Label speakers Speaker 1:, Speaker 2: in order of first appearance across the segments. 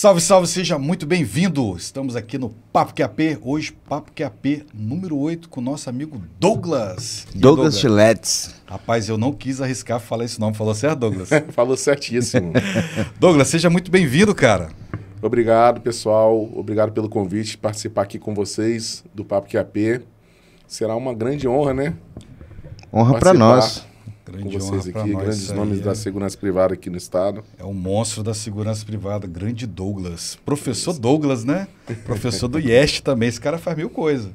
Speaker 1: Salve, salve, seja muito bem-vindo. Estamos aqui no Papo QAP, hoje Papo QAP número 8 com nosso amigo Douglas. Douglas
Speaker 2: Chiletes.
Speaker 1: Rapaz, eu não quis arriscar falar esse nome, falou certo, Douglas? falou certíssimo. Douglas, seja muito bem-vindo, cara.
Speaker 3: Obrigado, pessoal. Obrigado pelo convite de participar aqui com vocês do Papo QAP. Será uma grande honra, né? Honra para nós. Grande com vocês aqui, grandes nomes da é. segurança privada aqui no estado. É um monstro
Speaker 1: da segurança privada, grande Douglas. Professor Douglas, né? Professor do IEST também, esse cara faz mil coisas.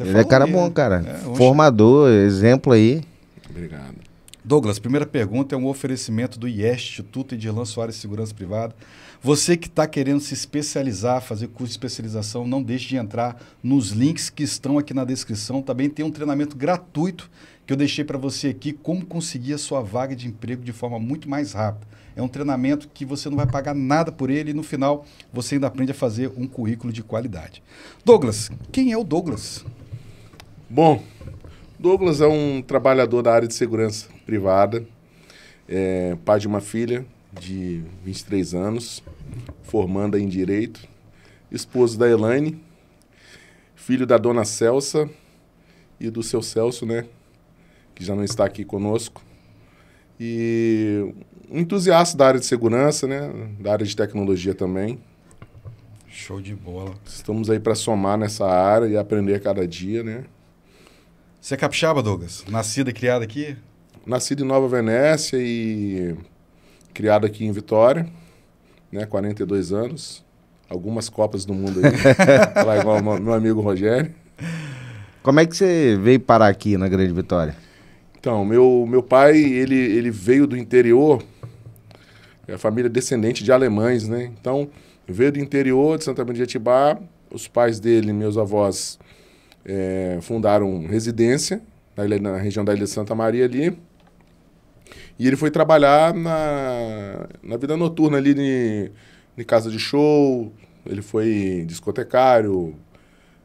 Speaker 1: Ele é cara aí, bom, né? cara. Né? É,
Speaker 2: Formador, exemplo aí.
Speaker 1: Obrigado. Douglas, primeira pergunta é um oferecimento do IEST, Instituto Edirlan Soares Segurança Privada. Você que está querendo se especializar, fazer curso de especialização, não deixe de entrar nos links que estão aqui na descrição. Também tem um treinamento gratuito que eu deixei para você aqui, como conseguir a sua vaga de emprego de forma muito mais rápida. É um treinamento que você não vai pagar nada por ele e no final você ainda aprende a fazer um currículo de qualidade. Douglas, quem é o Douglas?
Speaker 3: Bom, Douglas é um trabalhador da área de segurança privada, é pai de uma filha, de 23 anos, formanda em Direito, esposo da Elaine, filho da dona Celsa e do seu Celso, né? Que já não está aqui conosco. E um entusiasta da área de segurança, né? Da área de tecnologia também. Show de bola. Estamos aí para somar nessa área e aprender cada dia, né? Você é capixaba, Douglas? Nascida e criada aqui? Nascido em Nova Venécia e criado aqui em Vitória, né? 42 anos. Algumas Copas do Mundo aí. lá igual meu amigo Rogério. Como é que você veio parar aqui na Grande Vitória? Então, meu, meu pai, ele, ele veio do interior, é a família descendente de alemães, né? Então, veio do interior de Santa Maria de Atibá, os pais dele, meus avós, é, fundaram residência na, na região da Ilha de Santa Maria ali, e ele foi trabalhar na, na vida noturna ali em, em casa de show. Ele foi discotecário,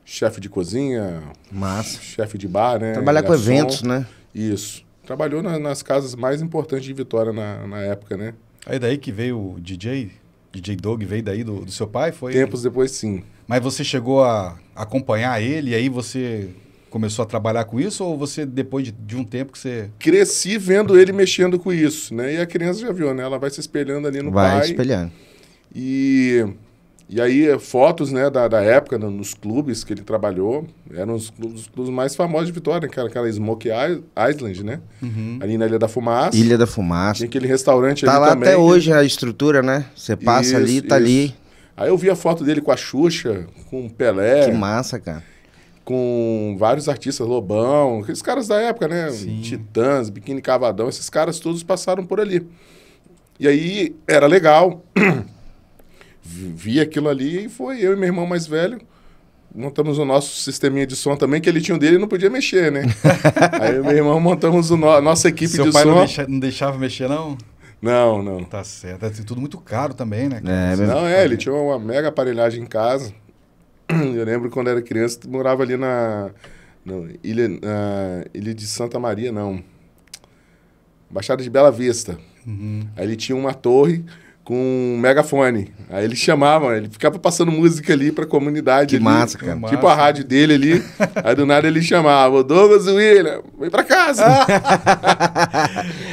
Speaker 3: chefe de cozinha, Massa. chefe de bar, né? Trabalhar com eventos, né? Isso. Trabalhou na, nas casas mais importantes de Vitória na, na época, né? Aí daí que veio o DJ,
Speaker 1: DJ Dog veio daí do, do seu pai? Foi... Tempos depois, sim. Mas você chegou a acompanhar ele e aí você começou a trabalhar com isso ou você depois de, de, um tempo que você
Speaker 3: cresci vendo ele mexendo com isso, né? E a criança já viu, né? Ela vai se espelhando ali no vai pai. espelhando. E e aí é, fotos, né, da, da época no, nos clubes que ele trabalhou, eram os clubes, clubes mais famosos de Vitória, né? que era aquela Smoke Island, né? Uhum. Ali na Ilha da Fumaça. Ilha da Fumaça. Tem aquele restaurante tá ali também. Tá lá até hoje
Speaker 2: a estrutura, né? Você passa isso, ali, tá isso. ali.
Speaker 3: Aí eu vi a foto dele com a Xuxa, com o Pelé. Que massa, cara com vários artistas, Lobão, aqueles caras da época, né? Sim. Titãs, Biquíni Cavadão, esses caras todos passaram por ali. E aí era legal. Vi aquilo ali e foi eu e meu irmão mais velho. Montamos o nosso sisteminha de som também, que ele tinha o dele e não podia mexer, né? aí meu irmão montamos o no a nossa equipe Seu de som. Seu pai não, deixa, não deixava mexer, não? Não, não.
Speaker 1: Tá certo. É tudo muito
Speaker 3: caro também, né? É, não, né? é, ele tinha uma mega aparelhagem em casa. Eu lembro quando era criança, morava ali na, ilha, na Ilha de Santa Maria, não. Baixada de Bela Vista. Uhum. Aí ele tinha uma torre com um megafone. Aí ele chamava, ele ficava passando música ali pra comunidade. Que ali, massa, cara. Tipo massa. a rádio dele ali. aí do nada ele chamava, Douglas William, vem pra casa.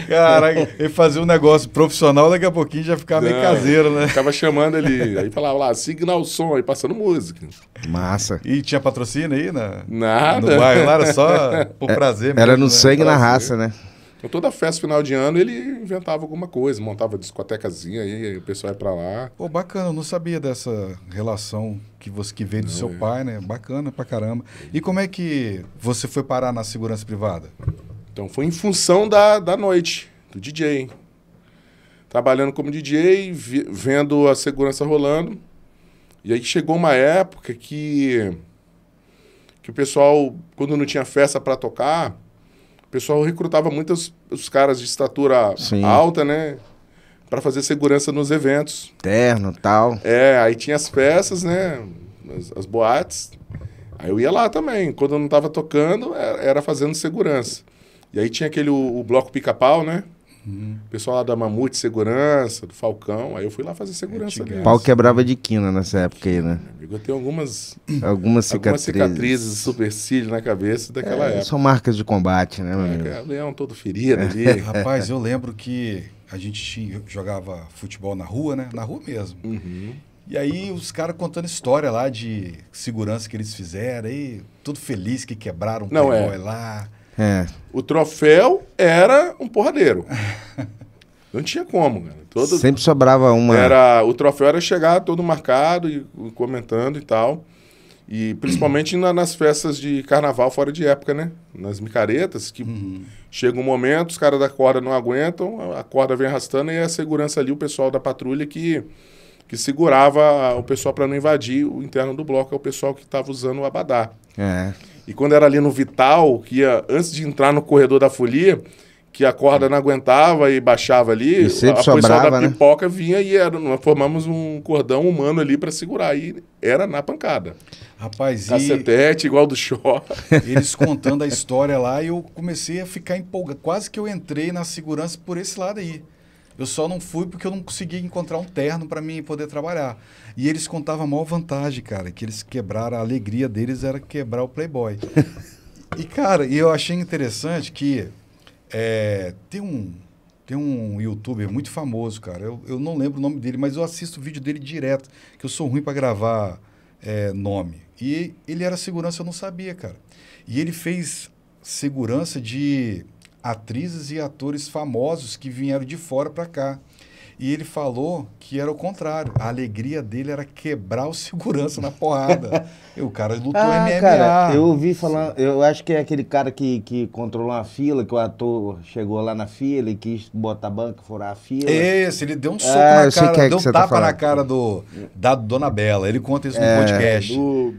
Speaker 3: Caraca, ele fazia um negócio profissional, daqui a pouquinho já ficava Não, meio caseiro, né? Ficava chamando ali. Aí falava lá, signal som, aí passando música. Massa. E tinha patrocínio aí, na Nada. No bairro lá era só por prazer mesmo, Era no né? sangue na raça, né? Então, toda festa final de ano ele inventava alguma coisa, montava discotecazinha e o pessoal ia para lá.
Speaker 1: Pô, bacana, eu não sabia dessa relação que você que veio do não, seu é. pai, né? Bacana pra caramba. E como é que você foi parar na segurança privada? Então, foi em função
Speaker 3: da, da noite, do DJ. Trabalhando como DJ, vi, vendo a segurança rolando. E aí chegou uma época que, que o pessoal, quando não tinha festa para tocar, o pessoal recrutava muitos os caras de estatura Sim. alta, né? Para fazer segurança nos eventos. Terno tal. É, aí tinha as peças, né? As, as boates. Aí eu ia lá também. Quando eu não estava tocando, era, era, fazendo segurança. E aí tinha aquele o, o bloco pica-pau, né? Uhum. Pessoal lá da Mamute Segurança, do Falcão. Aí eu fui lá fazer segurança O pau
Speaker 2: quebrava de quina nessa época aí, né?
Speaker 3: Amigo, eu tenho algumas, algumas cicatrizes. Algumas cicatrizes, na cabeça daquela é, época. São
Speaker 2: marcas de combate, né, meu é, é Leão todo ferido ali. É. Rapaz,
Speaker 1: eu lembro que a gente tinha, jogava futebol na rua, né? Na rua mesmo. Uhum. E aí os caras contando história lá de segurança que eles fizeram,
Speaker 3: aí tudo feliz que quebraram o Não, é. lá. É. O troféu era um porradeiro. Não tinha como, cara. Todo... Sempre sobrava
Speaker 2: uma. Era,
Speaker 3: o troféu era chegar todo marcado e comentando e tal. E principalmente na, nas festas de carnaval fora de época, né? Nas micaretas, que uhum. chega um momento, os caras da corda não aguentam, a corda vem arrastando e a segurança ali, o pessoal da patrulha que, que segurava o pessoal para não invadir o interno do bloco, é o pessoal que estava usando o abadá. É. E quando era ali no Vital, que ia, antes de entrar no corredor da folia, que a corda não aguentava e baixava ali, e sempre a sobrava, da né? pipoca né? vinha e era, nós formamos um cordão humano ali para segurar. E era na pancada. Rapaz, Cacetete, e... igual do Xó. Eles
Speaker 1: contando a história lá e eu comecei a ficar empolgado. Quase que eu entrei na segurança por esse lado aí. Eu só não fui porque eu não consegui encontrar um terno para mim poder trabalhar. E eles contavam a maior vantagem, cara, que eles quebraram, a alegria deles era quebrar o Playboy. e, cara, eu achei interessante que é, tem um. Tem um youtuber muito famoso, cara. Eu, eu não lembro o nome dele, mas eu assisto o vídeo dele direto, que eu sou ruim para gravar é, nome. E ele era segurança, eu não sabia, cara. E ele fez segurança de atrizes e atores famosos que vieram de fora para cá. E ele falou que era o contrário. A alegria dele era quebrar o segurança na porrada.
Speaker 2: e o cara lutou ah, MMA. Cara, eu ouvi falar, eu acho que é aquele cara que, que controlou a fila, que o ator chegou lá na fila e quis botar a banca, furar a fila. Esse, ele deu um ah, soco ah, na cara, é deu um tá tapa tá na
Speaker 3: cara do, da Dona Bela. Ele conta isso no é, podcast. Do...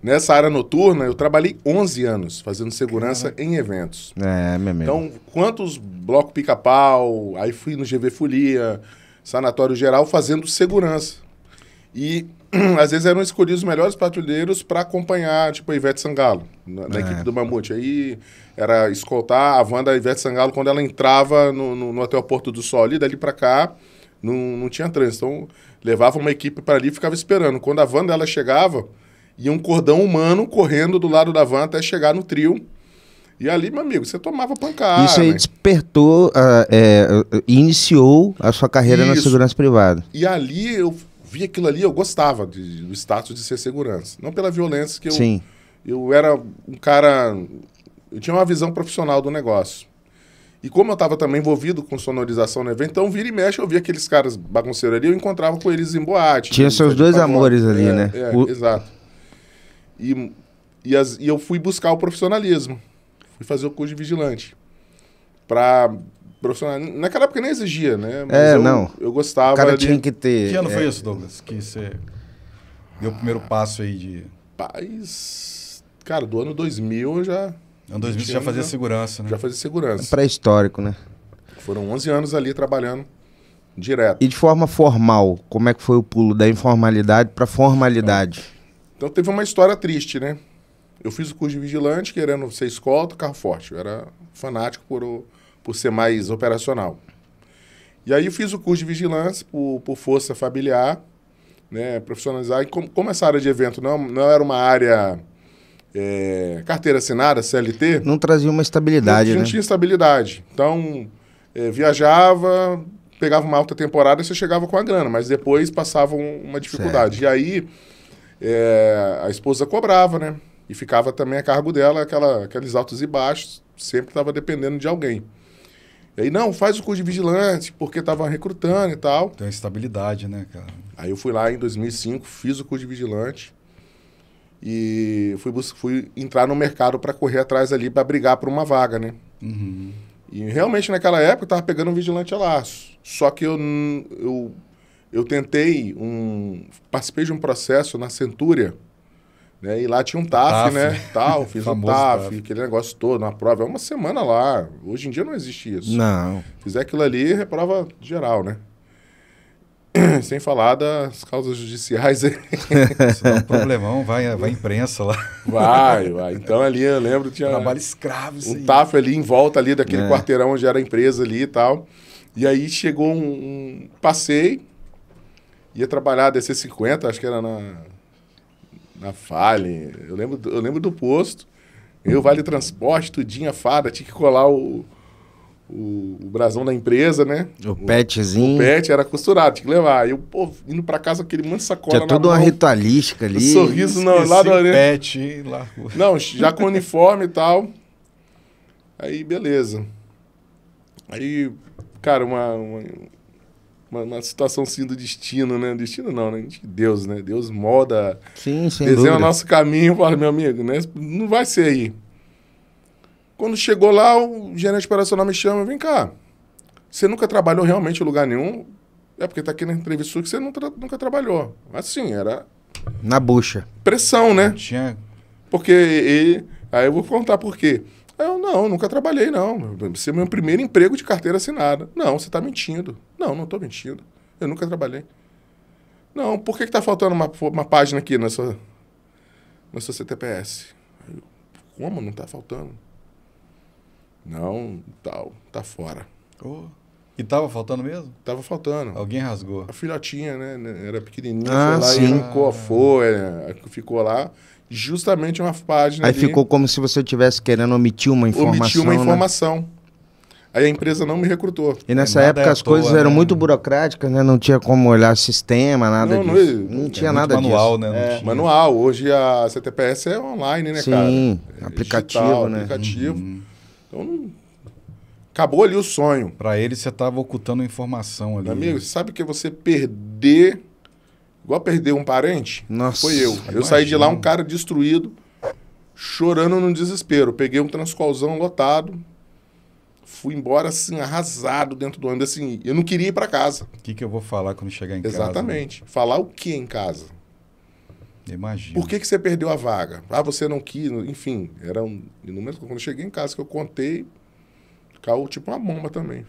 Speaker 3: Nessa área noturna, eu trabalhei 11 anos fazendo segurança Caramba. em eventos.
Speaker 2: É, meu amigo. Então,
Speaker 3: quantos bloco pica-pau, aí fui no GV Folia, Sanatório Geral, fazendo segurança. E às vezes eram escolhidos os melhores patrulheiros para acompanhar, tipo, a Ivete Sangalo, na, na é. equipe do Mamute. Aí era escoltar a van da Ivete Sangalo quando ela entrava no, no, no hotel Porto do Sol, ali dali para cá. Não, não tinha trânsito. Então, levava uma equipe para ali e ficava esperando. Quando a van dela chegava, e um cordão humano correndo do lado da van até chegar no trio. E ali, meu amigo, você tomava pancada. Isso aí né?
Speaker 2: despertou, uh, é, iniciou a sua carreira Isso. na segurança privada.
Speaker 3: E ali eu vi aquilo ali, eu gostava de, do status de ser segurança. Não pela violência que eu. Sim. Eu era um cara. Eu tinha uma visão profissional do negócio. E como eu estava também envolvido com sonorização no evento, então vira e mexe, eu via aqueles caras bagunceiros ali, eu encontrava com eles em boate. Tinha né, seus dois amores ali, é, né? É, o... Exato. E, e, as, e eu fui buscar o profissionalismo. Fui fazer o curso de vigilante. Pra profissional. Naquela época nem exigia, né? Mas é, eu, não. Eu gostava. O cara ali... tinha que ter. Que ano é... foi isso, Douglas? Que você deu o primeiro passo aí de. Paz. Cara, do ano 2000 eu já. Ano 2000 você já fazia segurança, né? Já fazia segurança. É pré-histórico, né? Foram 11 anos ali trabalhando direto.
Speaker 2: E de forma formal, como é que foi o pulo da informalidade para formalidade?
Speaker 3: Então teve uma história triste, né? Eu fiz o curso de vigilante querendo ser escolta, carro forte. Eu era fanático por, por ser mais operacional. E aí eu fiz o curso de vigilância por, por força familiar, né, profissionalizar. E como, como essa área de evento não, não era uma área é, carteira assinada, CLT... Não
Speaker 2: trazia uma estabilidade, não, né? Não tinha
Speaker 3: estabilidade. Então, é, viajava, pegava uma alta temporada e você chegava com a grana. Mas depois passava um, uma dificuldade. Certo. E aí é, a esposa cobrava, né? E ficava também a cargo dela, aquela, aqueles altos e baixos, sempre estava dependendo de alguém. E aí, não, faz o curso de vigilante, porque estava recrutando e tal. Tem uma estabilidade, né, cara? Aí eu fui lá em 2005, fiz o curso de vigilante e fui, fui entrar no mercado para correr atrás ali, para brigar por uma vaga, né? Uhum. E realmente naquela época eu estava pegando um vigilante a laço. Só que eu, eu eu tentei um. Participei de um processo na Centúria, né? E lá tinha um TAF, TAF. né? Tal, fiz um TAF, TAF, aquele negócio todo, na prova. É uma semana lá. Hoje em dia não existe isso. Não. Fizer aquilo ali, reprova é geral, né? Sem falar das causas judiciais. Isso não um problemão, vai, vai imprensa lá. Vai, vai. Então ali eu lembro tinha. Trabalho escravo, sim. Um TAF ali em volta ali daquele é. quarteirão onde era a empresa ali e tal. E aí chegou um. um passei, ia trabalhar a DC50, acho que era na, na fale Eu lembro, eu lembro do posto. Eu, Vale Transporte, tudinha, fada, tinha que colar o, o, o brasão da empresa, né? O, o petzinho. O pet era costurado, tinha que levar. Eu, pô, indo pra casa, aquele monte de sacola Tinha tudo uma ritualística ali. Um sorriso não, lá do pet, lá. Não, já com uniforme e tal. Aí, beleza. Aí, cara, uma, uma uma, uma, situação sim do destino, né? Destino não, né? Deus, né? Deus molda, sim, desenha o nosso caminho, fala, meu amigo, né? não vai ser aí. Quando chegou lá, o gerente operacional me chama, vem cá, você nunca trabalhou realmente em lugar nenhum? É porque tá aqui na entrevista sua que você nunca trabalhou. Assim, era... Na bucha. Pressão, né? Tinha... Porque, e, aí eu vou contar por quê. Eu, não, nunca trabalhei, não. Você é meu primeiro emprego de carteira assinada. Não, você tá mentindo. Não, não estou mentindo. Eu nunca trabalhei. Não, por que está faltando uma, uma página aqui na sua, na sua CTPS? Eu, Como não está faltando? Não, tal, tá, tá fora.
Speaker 1: Oh. E tava faltando mesmo? Tava faltando. Alguém rasgou. A filhotinha, né?
Speaker 3: né era pequenininha, ah, foi lá sim. e encofou, é, ficou lá. Justamente uma página. Aí ali. ficou
Speaker 2: como se você tivesse querendo omitir uma informação. Omitir uma informação.
Speaker 3: Né? Aí a empresa não me recrutou. E nessa é época as toa, coisas né? eram muito
Speaker 2: burocráticas, né? Não tinha como olhar sistema, nada não, disso. Não, é- não tinha é nada manual, disso. Né? É.
Speaker 3: Manual, Hoje a CTPS é online, né, Sim, cara? Sim, é aplicativo, digital, né? Aplicativo. Uhum. Então, acabou ali o sonho. Para ele, você estava ocultando informação ali. Amigo, né? sabe que você perder... Igual perder um parente? Nossa. Foi eu. Imagina. Eu saí de lá um cara destruído, chorando no desespero. Peguei um transcolzão lotado fui embora assim, arrasado dentro do ônibus. Assim, eu não queria ir para casa. O que, que eu vou falar quando chegar em Exatamente. casa? Exatamente. Né? Falar o que em casa? Imagina. Por que, que você perdeu a vaga? Ah, você não quis, enfim, eram inúmeras. Quando eu cheguei em casa que eu contei, caiu tipo uma bomba também.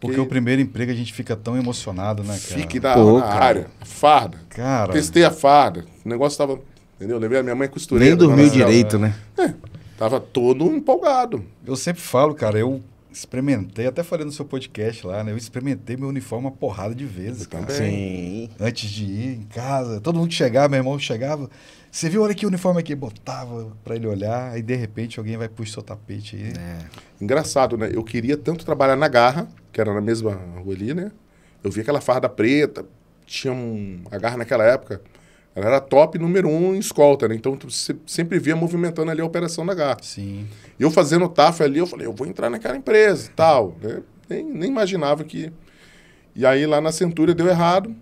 Speaker 1: Porque que... o primeiro emprego a gente fica tão emocionado, né, cara? Fique da, Pô, na, cara. área. Farda. Cara. Testei
Speaker 3: a farda. O negócio tava. Entendeu? Levei a minha mãe costureira. Nem dormiu direito, né? É. Tava todo empolgado. Eu sempre falo, cara, eu experimentei,
Speaker 1: até falei no seu podcast lá, né? Eu experimentei meu uniforme uma porrada de vezes, cara. Sim. Antes de ir em casa, todo mundo chegava, meu irmão chegava. Você viu, olha que uniforme aqui, botava para ele olhar, aí de repente alguém vai puxar seu tapete aí. É.
Speaker 3: Engraçado, né? Eu queria tanto trabalhar na Garra, que era na mesma rua ali, né? Eu vi aquela farda preta, tinha um... a Garra naquela época ela era top número um em escolta, né? Então você sempre via movimentando ali a operação da GAT. Sim. Eu fazendo TAF ali, eu falei, eu vou entrar naquela empresa e tal. Né? Nem, nem imaginava que. E aí lá na Centúria deu errado.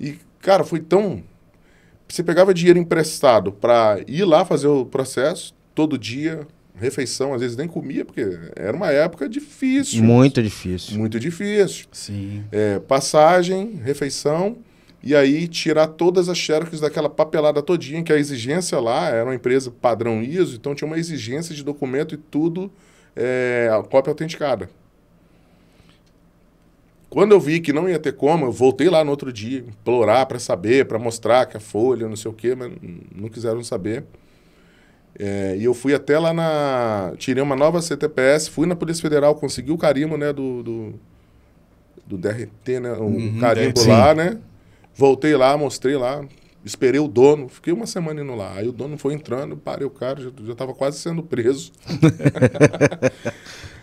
Speaker 3: E, cara, foi tão. Você pegava dinheiro emprestado para ir lá fazer o processo todo dia, refeição, às vezes nem comia, porque era uma época difícil. Muito difícil. Muito difícil. Sim. É, passagem, refeição e aí tirar todas as xerox daquela papelada todinha, que a exigência lá era uma empresa padrão ISO, então tinha uma exigência de documento e tudo, é, a cópia autenticada. Quando eu vi que não ia ter como, eu voltei lá no outro dia, implorar para saber, para mostrar que a folha, não sei o quê, mas não quiseram saber. É, e eu fui até lá na. Tirei uma nova CTPS, fui na Polícia Federal, consegui o carimbo né, do, do, do DRT, né, o uhum, carimbo é, lá, né? Voltei lá, mostrei lá, esperei o dono, fiquei uma semana indo lá. Aí o dono foi entrando, parei o cara, já estava quase sendo preso.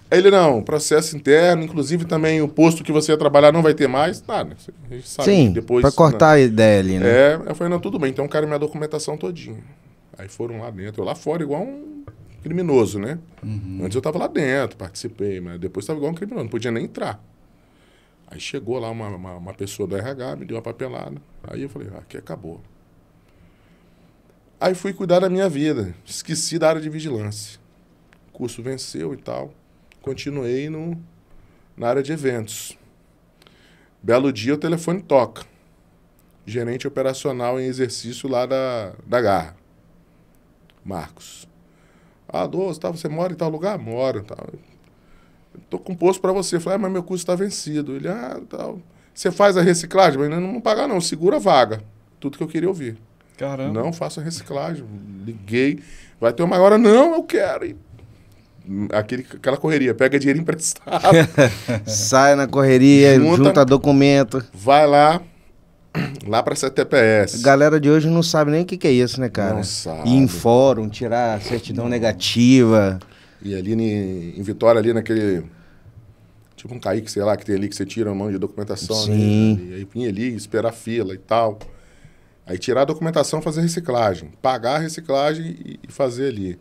Speaker 3: Aí ele, não, processo interno, inclusive também o posto que você ia trabalhar não vai ter mais. Tá, né? A gente sabe Sim, depois. Pra cortar né? a ideia ali, né? É, eu falei, não, tudo bem, então quero minha documentação todinha. Aí foram lá dentro, eu lá fora, igual um criminoso, né? Uhum. Antes eu tava lá dentro, participei, mas depois tava igual um criminoso, não podia nem entrar. Aí chegou lá uma, uma, uma pessoa do RH, me deu uma papelada. Aí eu falei, ah, aqui acabou. Aí fui cuidar da minha vida. Esqueci da área de vigilância. O curso venceu e tal. Continuei no, na área de eventos. Belo dia, o telefone toca. Gerente operacional em exercício lá da, da Garra. Marcos. Ah, doce tá, você mora em tal lugar? Moro. Tá estou com um posto para você. Eu falei, ah, mas meu curso está vencido. Ele, ah, tal. Você faz a reciclagem? Mas não, não pagar, não. Segura a vaga. Tudo que eu queria ouvir. Caramba. Não, faço a reciclagem. Liguei. Vai ter uma hora, não, eu quero. E aquele, aquela correria, pega dinheiro emprestado.
Speaker 2: Sai na correria, junta, junta documento.
Speaker 3: Vai lá, lá para a CTPS.
Speaker 2: Galera de hoje não sabe nem o que, que, é isso, né, cara? Não sabe. Ir em fórum,
Speaker 3: tirar certidão não. negativa. E ali em, em Vitória, ali naquele. Tipo um caique, sei lá, que tem ali que você tira a mão de documentação. Né? Sim. Né? E aí vinha ali, esperar fila e tal. Aí tirar a documentação, fazer reciclagem. Pagar a reciclagem e, e fazer ali.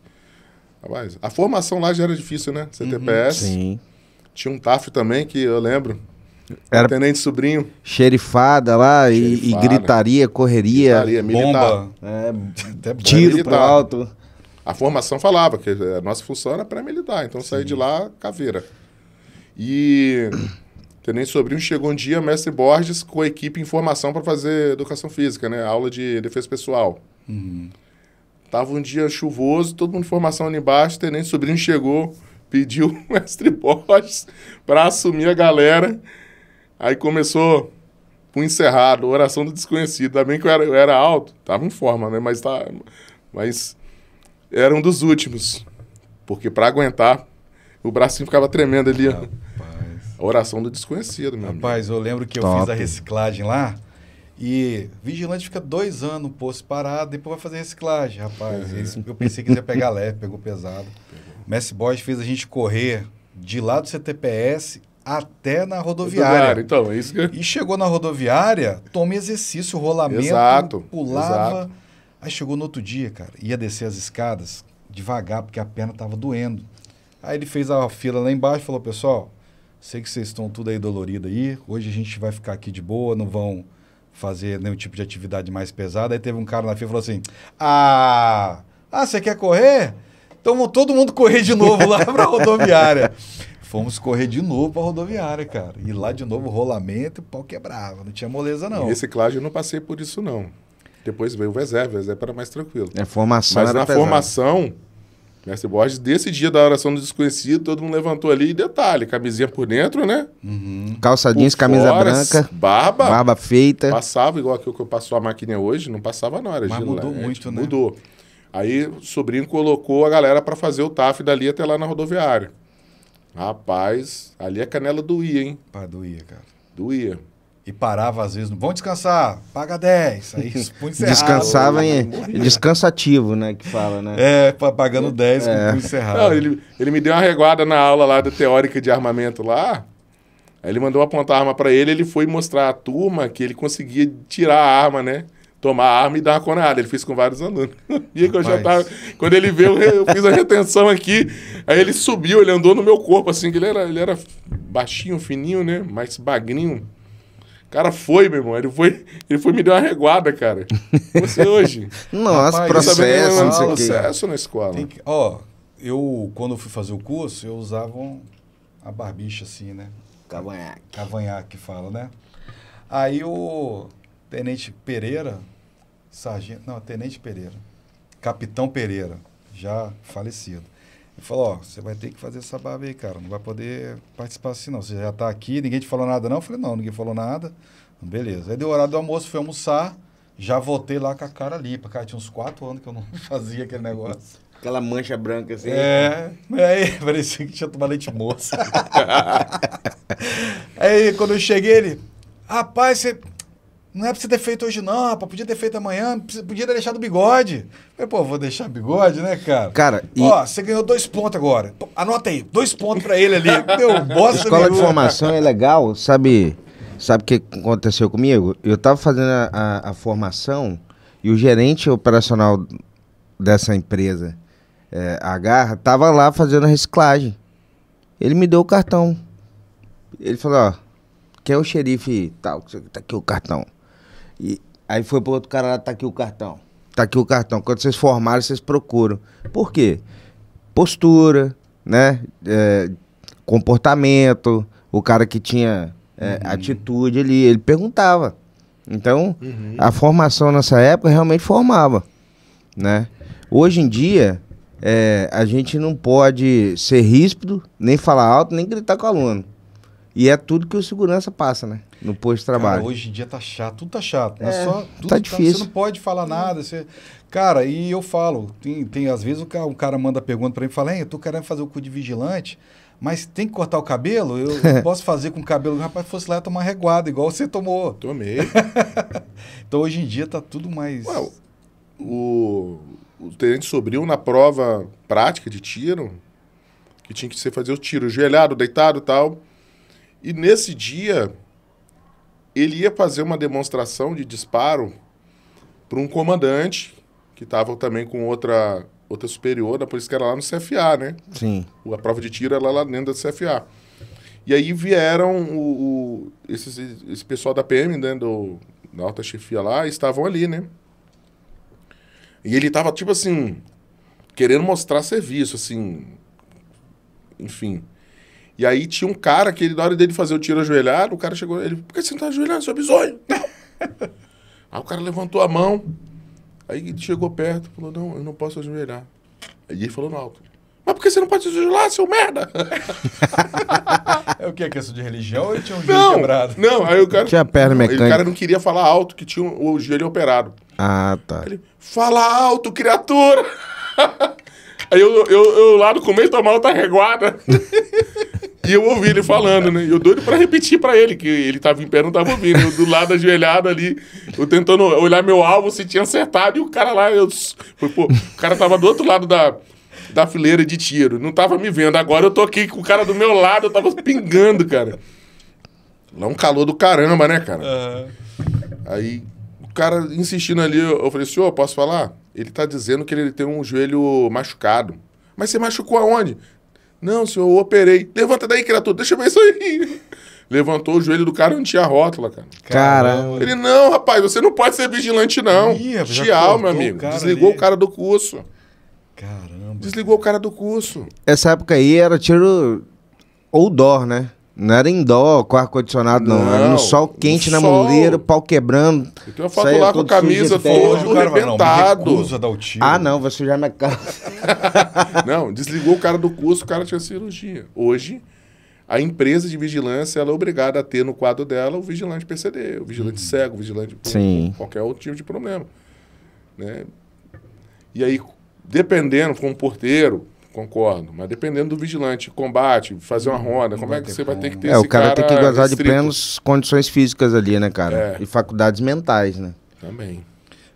Speaker 3: Rapaz, a formação lá já era difícil, né? CTPS. Uhum, sim. Tinha um TAF também, que eu lembro. Era tenente sobrinho.
Speaker 2: Xerifada lá xerifada. E, e, gritaria, correria. Gritaria, Bomba.
Speaker 3: É, tiro pro alto. A formação falava que a nossa função era pré-militar, então saí de lá caveira. E Tenente Sobrinho chegou um dia, mestre Borges, com a equipe em formação para fazer educação física, né? Aula de defesa pessoal. Uhum. Tava um dia chuvoso, todo mundo em formação ali embaixo, Tenente Sobrinho chegou, pediu o mestre Borges para assumir a galera. Aí começou o encerrado, oração do desconhecido. Ainda bem que eu era, eu era alto, tava em forma, né? Mas tá. Mas era um dos últimos. Porque para aguentar, o bracinho ficava tremendo ali. Rapaz. A oração do desconhecido, meu Rapaz, amigo. eu lembro que Top. eu fiz a
Speaker 1: reciclagem lá. E vigilante fica dois anos no posto parado, depois vai fazer reciclagem, rapaz. Uhum. eu pensei que ia pegar leve, pegou pesado. Pegou. Messi Borges fez a gente correr de lá do CTPS até na é rodoviária. então, é isso que... E chegou na rodoviária, toma exercício, rolamento, Exato. pulava. Exato. Aí chegou no outro dia, cara, ia descer as escadas devagar, porque a perna estava doendo. Aí ele fez a fila lá embaixo e falou, pessoal, sei que vocês estão tudo aí dolorido aí, hoje a gente vai ficar aqui de boa, não vão fazer nenhum tipo de atividade mais pesada. Aí teve um cara na fila e falou assim, ah, ah, você quer correr? Então todo mundo correr de novo lá para a rodoviária. Fomos correr de
Speaker 3: novo para a rodoviária, cara. E lá de novo rolamento, o pau quebrava, não tinha moleza não. E reciclagem eu não passei por isso não. Depois veio o Vezé, o Vezé era mais tranquilo. É, formação Mas na pesado. formação, Mestre Borges, desse dia da oração do desconhecido, todo mundo levantou ali. Detalhe, camisinha por dentro, né?
Speaker 2: Uhum. Calça jeans, camisa fora, branca. Barba. Barba feita.
Speaker 3: Passava igual aquilo que eu passou a máquina hoje, não passava na hora. Mas mudou muito, né? Mudou. Aí o sobrinho colocou a galera para fazer o TAF dali até lá na rodoviária. Rapaz, ali a canela doía, hein?
Speaker 1: Pá, doía, cara. Doía e
Speaker 3: parava às vezes, vão descansar, paga 10. Aí Descansava
Speaker 2: em é descansativo, né? Que fala, né? É, pagando 10 é. com cerrado. Não,
Speaker 3: ele, ele me deu uma reguada na aula lá da teórica de armamento lá. Aí ele mandou apontar a arma para ele, ele foi mostrar à turma que ele conseguia tirar a arma, né? Tomar a arma e dar uma conada. Ele fez com vários alunos. e que eu já tava. Quando ele veio, eu fiz a retenção aqui. Aí ele subiu, ele andou no meu corpo, assim, que ele era, ele era baixinho, fininho, né? Mais bagrinho cara foi, meu irmão. Ele foi, ele foi me deu uma reguada, cara. Você assim hoje. Nossa, Rapaz, processo, não, não sei processo na escola. Que,
Speaker 1: ó, eu, quando eu fui fazer o curso, eu usava um, a barbicha assim, né? Cavanhaque. Cavanhaque que fala, né? Aí o Tenente Pereira, sargento, não, Tenente Pereira, Capitão Pereira, já falecido. Ele falou, ó, você vai ter que fazer essa barba aí, cara, não vai poder participar assim não. Você já está aqui, ninguém te falou nada não? Eu falei, não, ninguém falou nada. Beleza. Aí deu o horário do almoço, fui almoçar, já voltei lá com a cara limpa. Cara, tinha uns quatro anos que eu não fazia aquele negócio.
Speaker 2: Aquela mancha branca assim. É, aí
Speaker 1: parecia que tinha tomado leite moça. aí quando eu cheguei, ele, rapaz, você não é pra você ter feito hoje, não, rapaz. Podia ter feito amanhã, podia ter deixado o bigode. Eu falei, pô, vou deixar bigode, né, cara? Cara, e... Ó, você ganhou dois pontos agora. anota aí, dois pontos pra ele ali. Meu, bosta Escola nenhuma. de formação
Speaker 2: é legal, sabe? Sabe o que aconteceu comigo? Eu tava fazendo a, a, a formação e o gerente operacional dessa empresa, é, a Garra, tava lá fazendo a reciclagem. Ele me deu o cartão. Ele falou, ó, quem é o xerife tal? Tá aqui o cartão. E aí foi pro outro cara lá, tá aqui o cartão. Tá aqui o cartão. Quando vocês formaram, vocês procuram. Por quê? Postura, né? É, comportamento, o cara que tinha é, uhum. atitude ali, ele perguntava. Então, uhum. a formação nessa época realmente formava, né? Hoje em dia, é, a gente não pode ser ríspido, nem falar alto, nem gritar com o aluno. E é tudo que o segurança passa, né? No posto de trabalho. Cara,
Speaker 1: hoje em dia tá chato, tudo tá chato. É, né? Só, tá tudo tá difícil. Tá, você não pode falar nada. Você... Cara, e eu falo, tem, tem às vezes o cara, um cara manda pergunta para mim e fala, eu tô querendo fazer o cu de vigilante, mas tem que cortar o cabelo? Eu posso fazer com o cabelo? do rapaz fosse lá tomar reguada, igual você tomou. Tomei.
Speaker 3: então hoje em dia tá tudo mais. Ué, o, o tenente sobril na prova prática de tiro, que tinha que ser fazer o tiro, joelhado, deitado e tal e nesse dia, ele ia fazer uma demonstração de disparo para um comandante, que estava também com outra, outra superior da polícia, que era lá no CFA, né? Sim. A prova de tiro era lá dentro da CFA. E aí vieram o, o esses, esse pessoal da PM, né, do, da alta chefia lá, estavam ali, né? E ele estava tipo assim, querendo mostrar serviço, assim. Enfim. E aí tinha um cara que ele, na hora dele fazer o tiro ajoelhado, o cara chegou, ele, por que você não tá ajoelhando, seu bisonho? aí o cara levantou a mão, aí chegou perto, falou, não, eu não posso ajoelhar. Aí ele falou no alto, mas por que você não pode ajoelhar, seu merda? é o que? É questão de religião ou tinha um não, quebrado? Não, aí o cara... Tinha perna mecânica. O cara não queria falar alto, que tinha o joelho operado.
Speaker 2: Ah, tá. Ele,
Speaker 3: fala alto, criatura! aí eu, eu, eu lá no começo da mala tá reguada. E eu ouvi ele falando, né? E eu doido pra repetir pra ele, que ele tava em pé, não tava ouvindo. Eu do lado ajoelhado ali, eu tentando olhar meu alvo, se tinha acertado, e o cara lá, eu. Foi, pô, o cara tava do outro lado da, da fileira de tiro. Não tava me vendo. Agora eu tô aqui com o cara do meu lado, eu tava pingando, cara. Lá um calor do caramba, né, cara? Uhum. Aí o cara insistindo ali, eu falei, senhor, posso falar? Ele tá dizendo que ele tem um joelho machucado. Mas você machucou aonde? Não, senhor, eu operei. Levanta daí, criatura, deixa eu ver isso aí. Levantou o joelho do cara não tinha rótula, cara.
Speaker 2: Caramba.
Speaker 3: Ele, não, rapaz, você não pode ser vigilante, não. Ih, Tchau, meu amigo. O Desligou ali. o cara do curso. Caramba. Desligou o cara do curso.
Speaker 2: Essa época aí era tiro ou dó, né? Não era em dó, com ar-condicionado, não. não. Era no sol quente, no na sol. moleira, pau quebrando. Eu tenho uma foto lá com a camisa hoje, o arrebentado. Ah, não, vai sujar minha cara.
Speaker 3: não, desligou o cara do curso, o cara tinha cirurgia. Hoje, a empresa de vigilância ela é obrigada a ter no quadro dela o vigilante PCD, o vigilante hum. cego, o vigilante Sim. qualquer outro tipo de problema. Né? E aí, dependendo, com um porteiro, concordo. Mas dependendo do vigilante, combate, fazer uma hum, ronda, como é que você vai ter que ter é, esse cara? É, o cara, tem que gozar restrito. de
Speaker 2: plenas condições físicas ali, né, cara? É. E faculdades mentais, né?
Speaker 3: Também.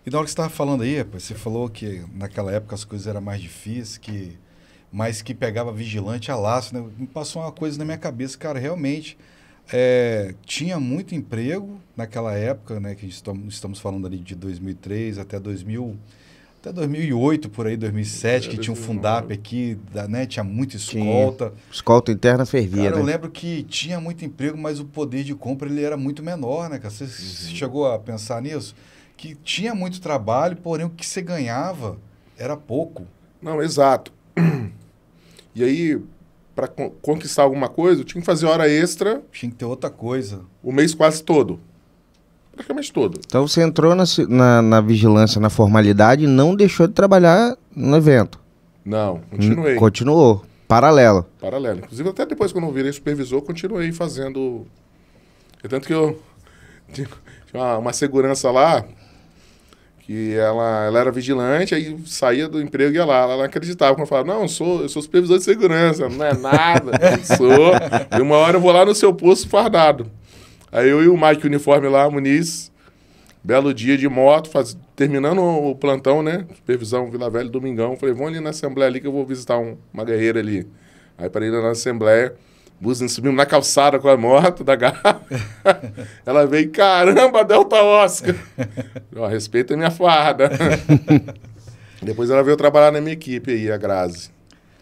Speaker 1: E na hora que você estava falando aí, você falou que naquela época as coisas eram mais difíceis, que mas que pegava vigilante a laço, né? Me passou uma coisa na minha cabeça, cara, realmente é, tinha muito emprego naquela época, né? Que estamos falando ali de 2003 até 2000 até 2008, por aí, 2007, é, que tinha um Fundap aqui, da, né, tinha muita escolta.
Speaker 2: Escolta interna fervia, cara, né? eu lembro
Speaker 1: que tinha muito emprego, mas o poder de compra ele era muito menor, né, Você uhum. chegou a pensar nisso?
Speaker 3: Que tinha muito trabalho, porém o que você ganhava era pouco. Não, exato. E aí, para conquistar alguma coisa, eu tinha que fazer hora extra. Tinha que ter outra coisa. O mês quase todo praticamente todo.
Speaker 2: Então você entrou na, na, na vigilância, na formalidade e não deixou de trabalhar no evento?
Speaker 3: Não, continuei. Hum,
Speaker 2: continuou, paralelo.
Speaker 3: Paralelo. Inclusive, até depois que eu virei supervisor, continuei fazendo. É tanto que eu. Tinha uma, uma segurança lá, que ela, ela era vigilante, aí saía do emprego e ia lá. Ela não acreditava. Quando eu falava, não, eu sou, eu sou supervisor de segurança, não é nada, sou. E uma hora eu vou lá no seu posto fardado. Aí eu e o Mike Uniforme lá, Muniz, belo dia de moto, faz... terminando o plantão, né? Supervisão Vila Velha, domingão. Falei, vamos ali na Assembleia ali que eu vou visitar um, uma guerreira ali. Aí parei na Assembleia, Buzin subimos na calçada com a moto da garra. Ela veio, caramba, Delta Oscar! Ó, respeita a é minha farda. Depois ela veio trabalhar na minha equipe aí, a Grazi.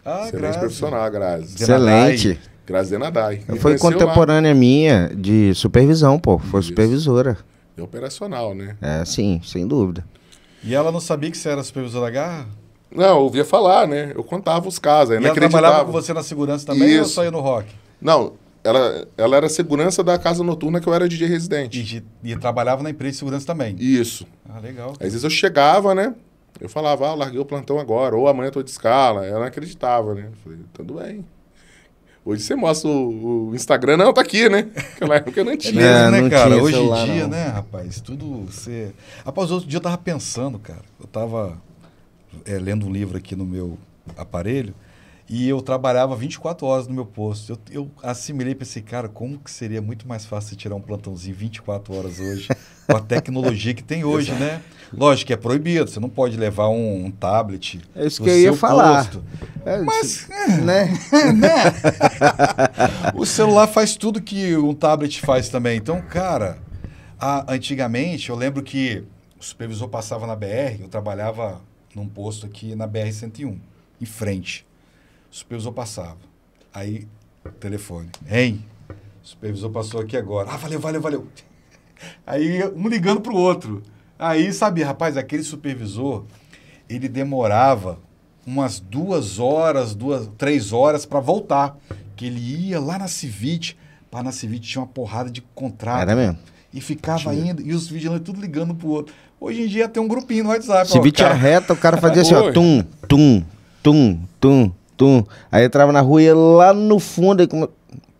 Speaker 3: Ah, Excelente Grazi. profissional, a Grazi. Excelente. Graziana Dai. Me foi contemporânea
Speaker 2: lá. minha de supervisão, pô. Foi Isso. supervisora.
Speaker 3: E operacional, né?
Speaker 2: É, sim, sem dúvida.
Speaker 1: E ela não sabia que você era supervisora da garra? Não, eu ouvia falar,
Speaker 3: né? Eu contava os casos. E ela trabalhava com
Speaker 1: você na segurança também Isso. ou só ia no rock?
Speaker 3: Não, ela, ela era segurança da casa noturna que eu era DJ residente. E, e trabalhava na empresa de segurança também. Isso.
Speaker 1: Ah, legal. Às vezes
Speaker 3: eu chegava, né? Eu falava, ah, eu larguei o plantão agora, ou amanhã eu tô de escala. Ela não acreditava, né? Eu falei, tudo bem. Hoje você mostra o, o, Instagram, não, tá aqui, né? Naquela época não é tinha, é, né, não né, cara? Tinha Hoje em dia, não. né,
Speaker 1: rapaz? Tudo você. Rapaz, outro dia eu tava pensando, cara. Eu tava é, lendo um livro aqui no meu aparelho e eu trabalhava 24 horas no meu posto. Eu, eu assimilei para esse cara como que seria muito mais fácil tirar um plantãozinho 24 horas hoje, com a tecnologia que tem hoje, né? Lógico que é proibido, você não pode levar um, um tablet. É isso que eu ia falar. Posto. É, Mas, é, né? né? o celular faz tudo que um tablet faz também. Então, cara, a, antigamente eu lembro que o supervisor passava na BR, eu trabalhava num posto aqui na BR-101, em frente. O supervisor passava. Aí, telefone. Hein? O supervisor passou aqui agora. Ah, valeu, valeu, valeu. Aí, um ligando para o outro. Aí, sabe, rapaz, aquele supervisor, ele demorava umas duas horas, duas, três horas para voltar. Que ele ia lá na Civite. Lá na Civite tinha uma porrada de contrato. Era mesmo. E ficava Tinha. indo, e os vigilantes tudo ligando pro outro. Hoje em dia tem um grupinho no WhatsApp. Civite é reta, o cara fazia assim, ó, tum,
Speaker 2: tum, tum, tum, tum. Aí entrava na rua, ia lá no fundo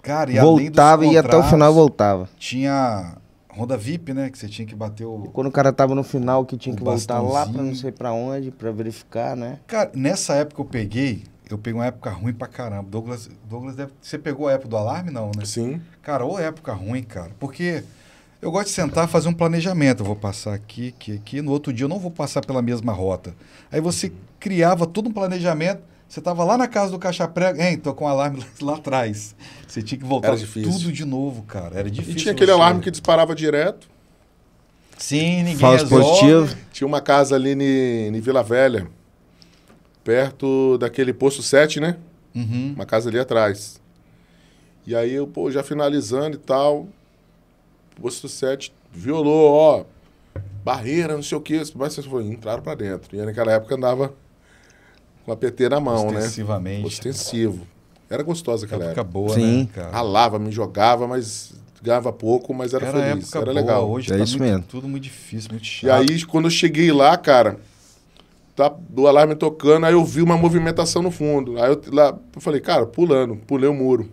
Speaker 1: Cara, e voltava e até o final voltava. Tinha Ronda VIP, né? Que você tinha que bater o. E
Speaker 2: quando o cara tava no final, que tinha que voltar lá pra não sei pra onde, pra verificar, né?
Speaker 1: Cara, nessa época eu peguei, eu peguei uma época ruim pra caramba. Douglas, Douglas deve... Você pegou a época do alarme, não, né? Sim. Cara, ou época ruim, cara. Porque eu gosto de sentar fazer um planejamento. Eu vou passar aqui, aqui, aqui. No outro dia eu não vou passar pela mesma rota. Aí você criava todo um planejamento. Você estava lá na casa do caixa prego, hein, tô com um alarme lá atrás. Você tinha que voltar tudo de novo,
Speaker 3: cara. Era difícil. E tinha aquele alarme que disparava direto. Sim, ninguém Falso positivo. Tinha uma casa ali em Vila Velha, perto daquele posto 7, né? Uhum. Uma casa ali atrás. E aí eu, pô, já finalizando e tal, posto 7 violou, ó, barreira, não sei o quê. Mas vocês entraram para dentro. E naquela época andava com a PT na mão, né? Ostensivamente, né? Ostensivo. Era gostosa aquela época. boa, Sim. né? Cara? Ralava, me jogava, mas ganhava pouco, mas era, era feliz. Época era boa. legal. Hoje é tá isso muito, mesmo.
Speaker 1: tudo muito difícil, muito
Speaker 3: chato. E aí, quando eu cheguei lá, cara, tá do alarme tocando, aí eu vi uma movimentação no fundo. Aí eu, lá, eu falei, cara, pulando, pulei o muro.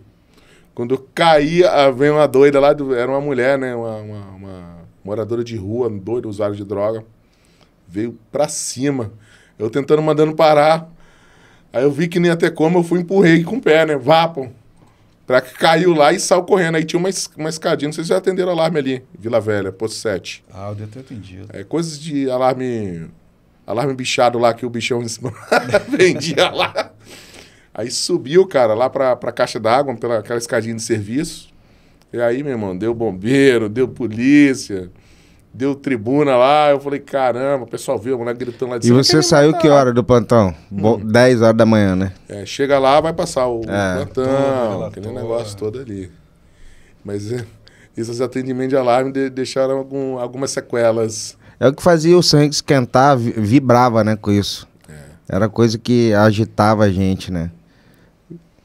Speaker 3: Quando eu caí, vem uma doida lá, era uma mulher, né? Uma, uma, uma moradora de rua, doida, usuário de droga. Veio pra cima. Eu tentando, mandando parar. Aí eu vi que nem até como, eu fui empurrei com o pé, né? Vapo. Pra que caiu lá e saiu correndo. Aí tinha uma, uma escadinha, não sei se já atenderam alarme ali, Vila Velha, posto 7. Ah, eu devo ter é atendido. É, coisas de alarme. Alarme bichado lá que o bichão vendia lá. Aí subiu, cara, lá pra, pra caixa d'água, pela aquela escadinha de serviço. E aí, meu irmão, deu bombeiro, deu polícia deu tribuna lá. Eu falei, caramba, o pessoal viu a mulher gritando lá de cima. E você saiu que
Speaker 2: hora do plantão? Hum. 10 horas da manhã, né?
Speaker 3: É, chega lá, vai passar o é. plantão, aquele negócio todo ali. Mas é, esses atendimentos de alarme de, deixaram algum, algumas sequelas.
Speaker 2: É o que fazia o sangue esquentar, vibrava, né, com isso. É. Era coisa que agitava a gente, né?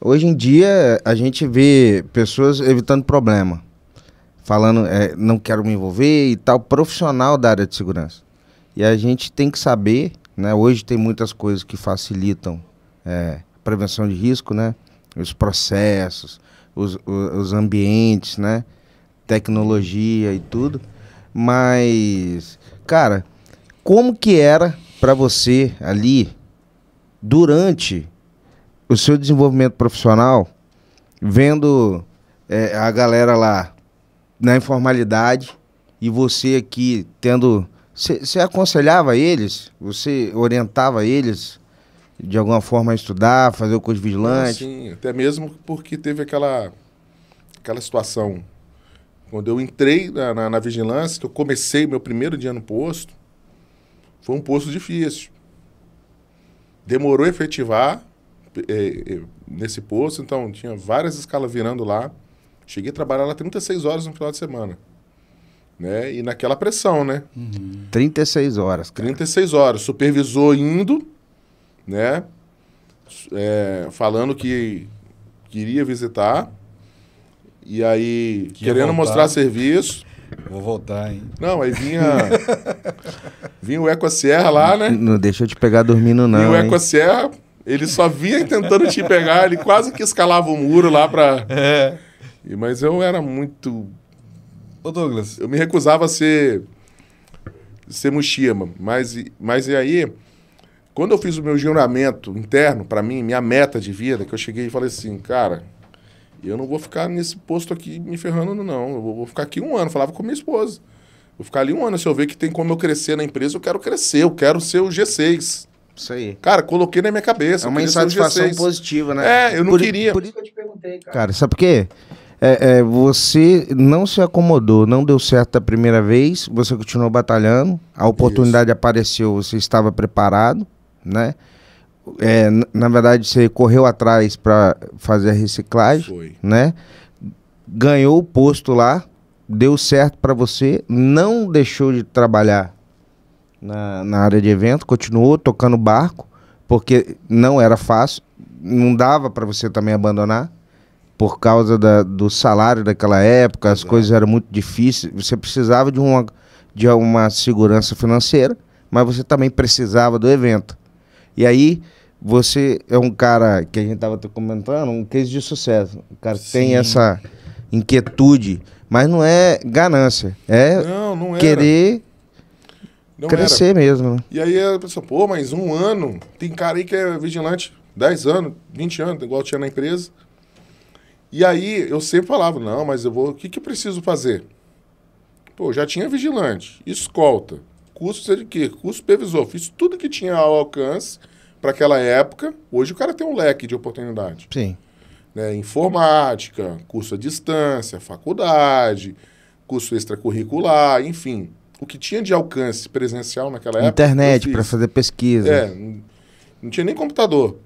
Speaker 2: Hoje em dia, a gente vê pessoas evitando problema falando, é, não quero me envolver e tal, profissional da área de segurança. E a gente tem que saber, né? Hoje tem muitas coisas que facilitam é, prevenção de risco, né? Os processos, os, os, os ambientes, né? Tecnologia e tudo. Mas, cara, como que era para você ali durante o seu desenvolvimento profissional, vendo é, a galera lá na informalidade e você aqui tendo. Você aconselhava eles? Você orientava eles de alguma forma a estudar, fazer o curso de vigilante?
Speaker 3: Sim, até mesmo porque teve aquela, aquela situação. Quando eu entrei na, na, na vigilância, que eu comecei meu primeiro dia no posto, foi um posto difícil. Demorou a efetivar é, é, nesse posto, então tinha várias escalas virando lá. Cheguei a trabalhar lá 36 horas no final de semana. Né? E naquela pressão, né? Uhum. 36 horas. Cara. 36 horas. Supervisor indo, né? É, falando que queria visitar. E aí, que querendo mostrar serviço. Vou voltar, hein? Não, aí vinha. vinha o Eco-Sierra lá, né?
Speaker 2: Não, não deixa eu te pegar dormindo, não. E o Eco-Sierra,
Speaker 3: ele só vinha tentando te pegar, ele quase que escalava o muro lá pra. É. E, mas eu era muito. Ô, Douglas. Eu me recusava a ser. ser mushima, Mas, mas e aí, quando eu fiz o meu juramento interno, para mim, minha meta de vida, que eu cheguei e falei assim, cara, eu não vou ficar nesse posto aqui me ferrando, não. Eu vou ficar aqui um ano. Falava com minha esposa. Vou ficar ali um ano. Se eu ver que tem como eu crescer na empresa, eu quero crescer. Eu quero ser o G6. Isso aí. Cara, coloquei na minha cabeça. É uma insatisfação positiva, né? É, eu não por, queria. Por isso que eu te
Speaker 2: perguntei, cara. Cara, sabe por quê? é, é, você não se acomodou, não deu certo a primeira vez, você continuou batalhando, a oportunidade Isso. apareceu, você estava preparado, né? É, na, verdade, você correu atrás para fazer a reciclagem, Foi. né? Ganhou o posto lá, deu certo para você, não deixou de trabalhar na, na área de evento, continuou tocando barco, porque não era fácil, não dava para você também abandonar por causa da, do salário daquela época, as coisas eram muito difíceis. Você precisava de uma, de uma segurança financeira, mas você também precisava do evento. E aí, você é um cara que a gente estava comentando, um case de sucesso. O cara Sim. tem essa inquietude, mas não é ganância. É não, não querer
Speaker 3: não crescer era. mesmo. Né? E aí a pessoa, pô, mas um ano, tem cara aí que é vigilante 10 anos, 20 anos, igual tinha na empresa. E aí eu sempre falava, não, mas eu vou. O que, que eu preciso fazer? Pô, já tinha vigilante, escolta, curso de quê? Curso supervisor. Fiz tudo que tinha ao alcance para aquela época. Hoje o cara tem um leque de oportunidade. Sim. Né? Informática, curso à distância, faculdade, curso extracurricular, enfim. O que tinha de alcance presencial naquela época. Internet para fazer pesquisa. É, não tinha nem computador.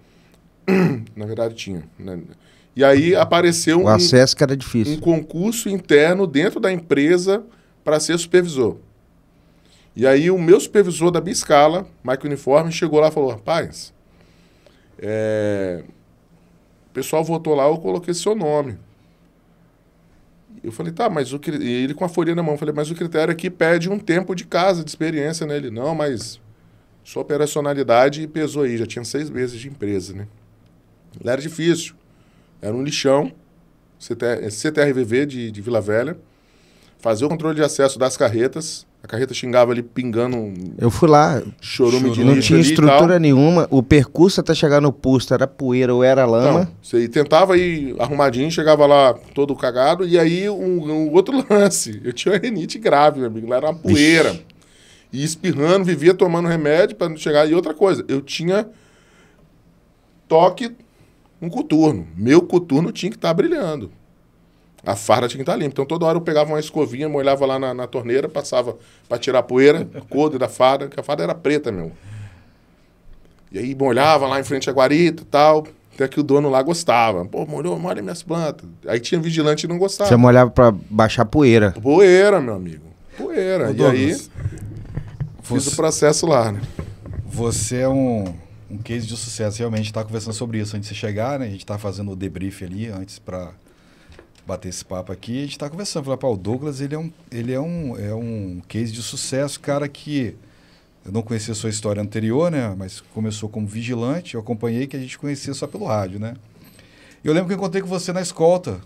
Speaker 3: Na verdade, tinha. Né? E aí apareceu o acesso um, que era difícil. um concurso interno dentro da empresa para ser supervisor. E aí o meu supervisor da Biscala, Mike Uniforme, chegou lá e falou, rapaz, é... o pessoal votou lá, eu coloquei seu nome. Eu falei, tá, mas o que... ele com a folha na mão, falei, mas o critério aqui pede um tempo de casa, de experiência nele. Né? Ele, Não, mas sua operacionalidade pesou aí, já tinha seis meses de empresa, né? Era difícil. Era um lixão, CTRVV de, de Vila Velha. Fazer o controle de acesso das carretas. A carreta xingava ali pingando. Eu fui lá. Chorume de Não tinha estrutura
Speaker 2: nenhuma. O percurso até chegar no posto era poeira ou era lama. Não,
Speaker 3: você tentava ir arrumadinho, chegava lá todo cagado. E aí, um, um outro lance. Eu tinha renite grave, meu amigo. Lá era uma poeira. E espirrando, vivia tomando remédio para não chegar. E outra coisa, eu tinha toque um coturno. Meu coturno tinha que estar tá brilhando. A farda tinha que estar tá limpa. Então toda hora eu pegava uma escovinha, molhava lá na, na torneira, passava para tirar a poeira, couro da farda, que a farda era preta, meu. E aí molhava lá em frente à guarita e tal. Até que o dono lá gostava. Pô, molhou, molha minhas plantas. Aí tinha vigilante e não gostava. Você
Speaker 2: molhava para baixar poeira.
Speaker 3: Poeira, meu amigo. Poeira. e Douglas, aí, fiz
Speaker 1: você, o processo lá, né? Você é um um case de sucesso. Realmente, está conversando sobre isso antes de chegar, né? A gente está fazendo o debrief ali antes para bater esse papo aqui. A gente está conversando, falar, o Douglas, ele é um, ele é um, é um case de sucesso, cara que eu não conhecia a sua história anterior, né? Mas começou como vigilante, eu acompanhei que a gente conhecia só pelo rádio, né? Eu lembro que eu encontrei com você na escolta.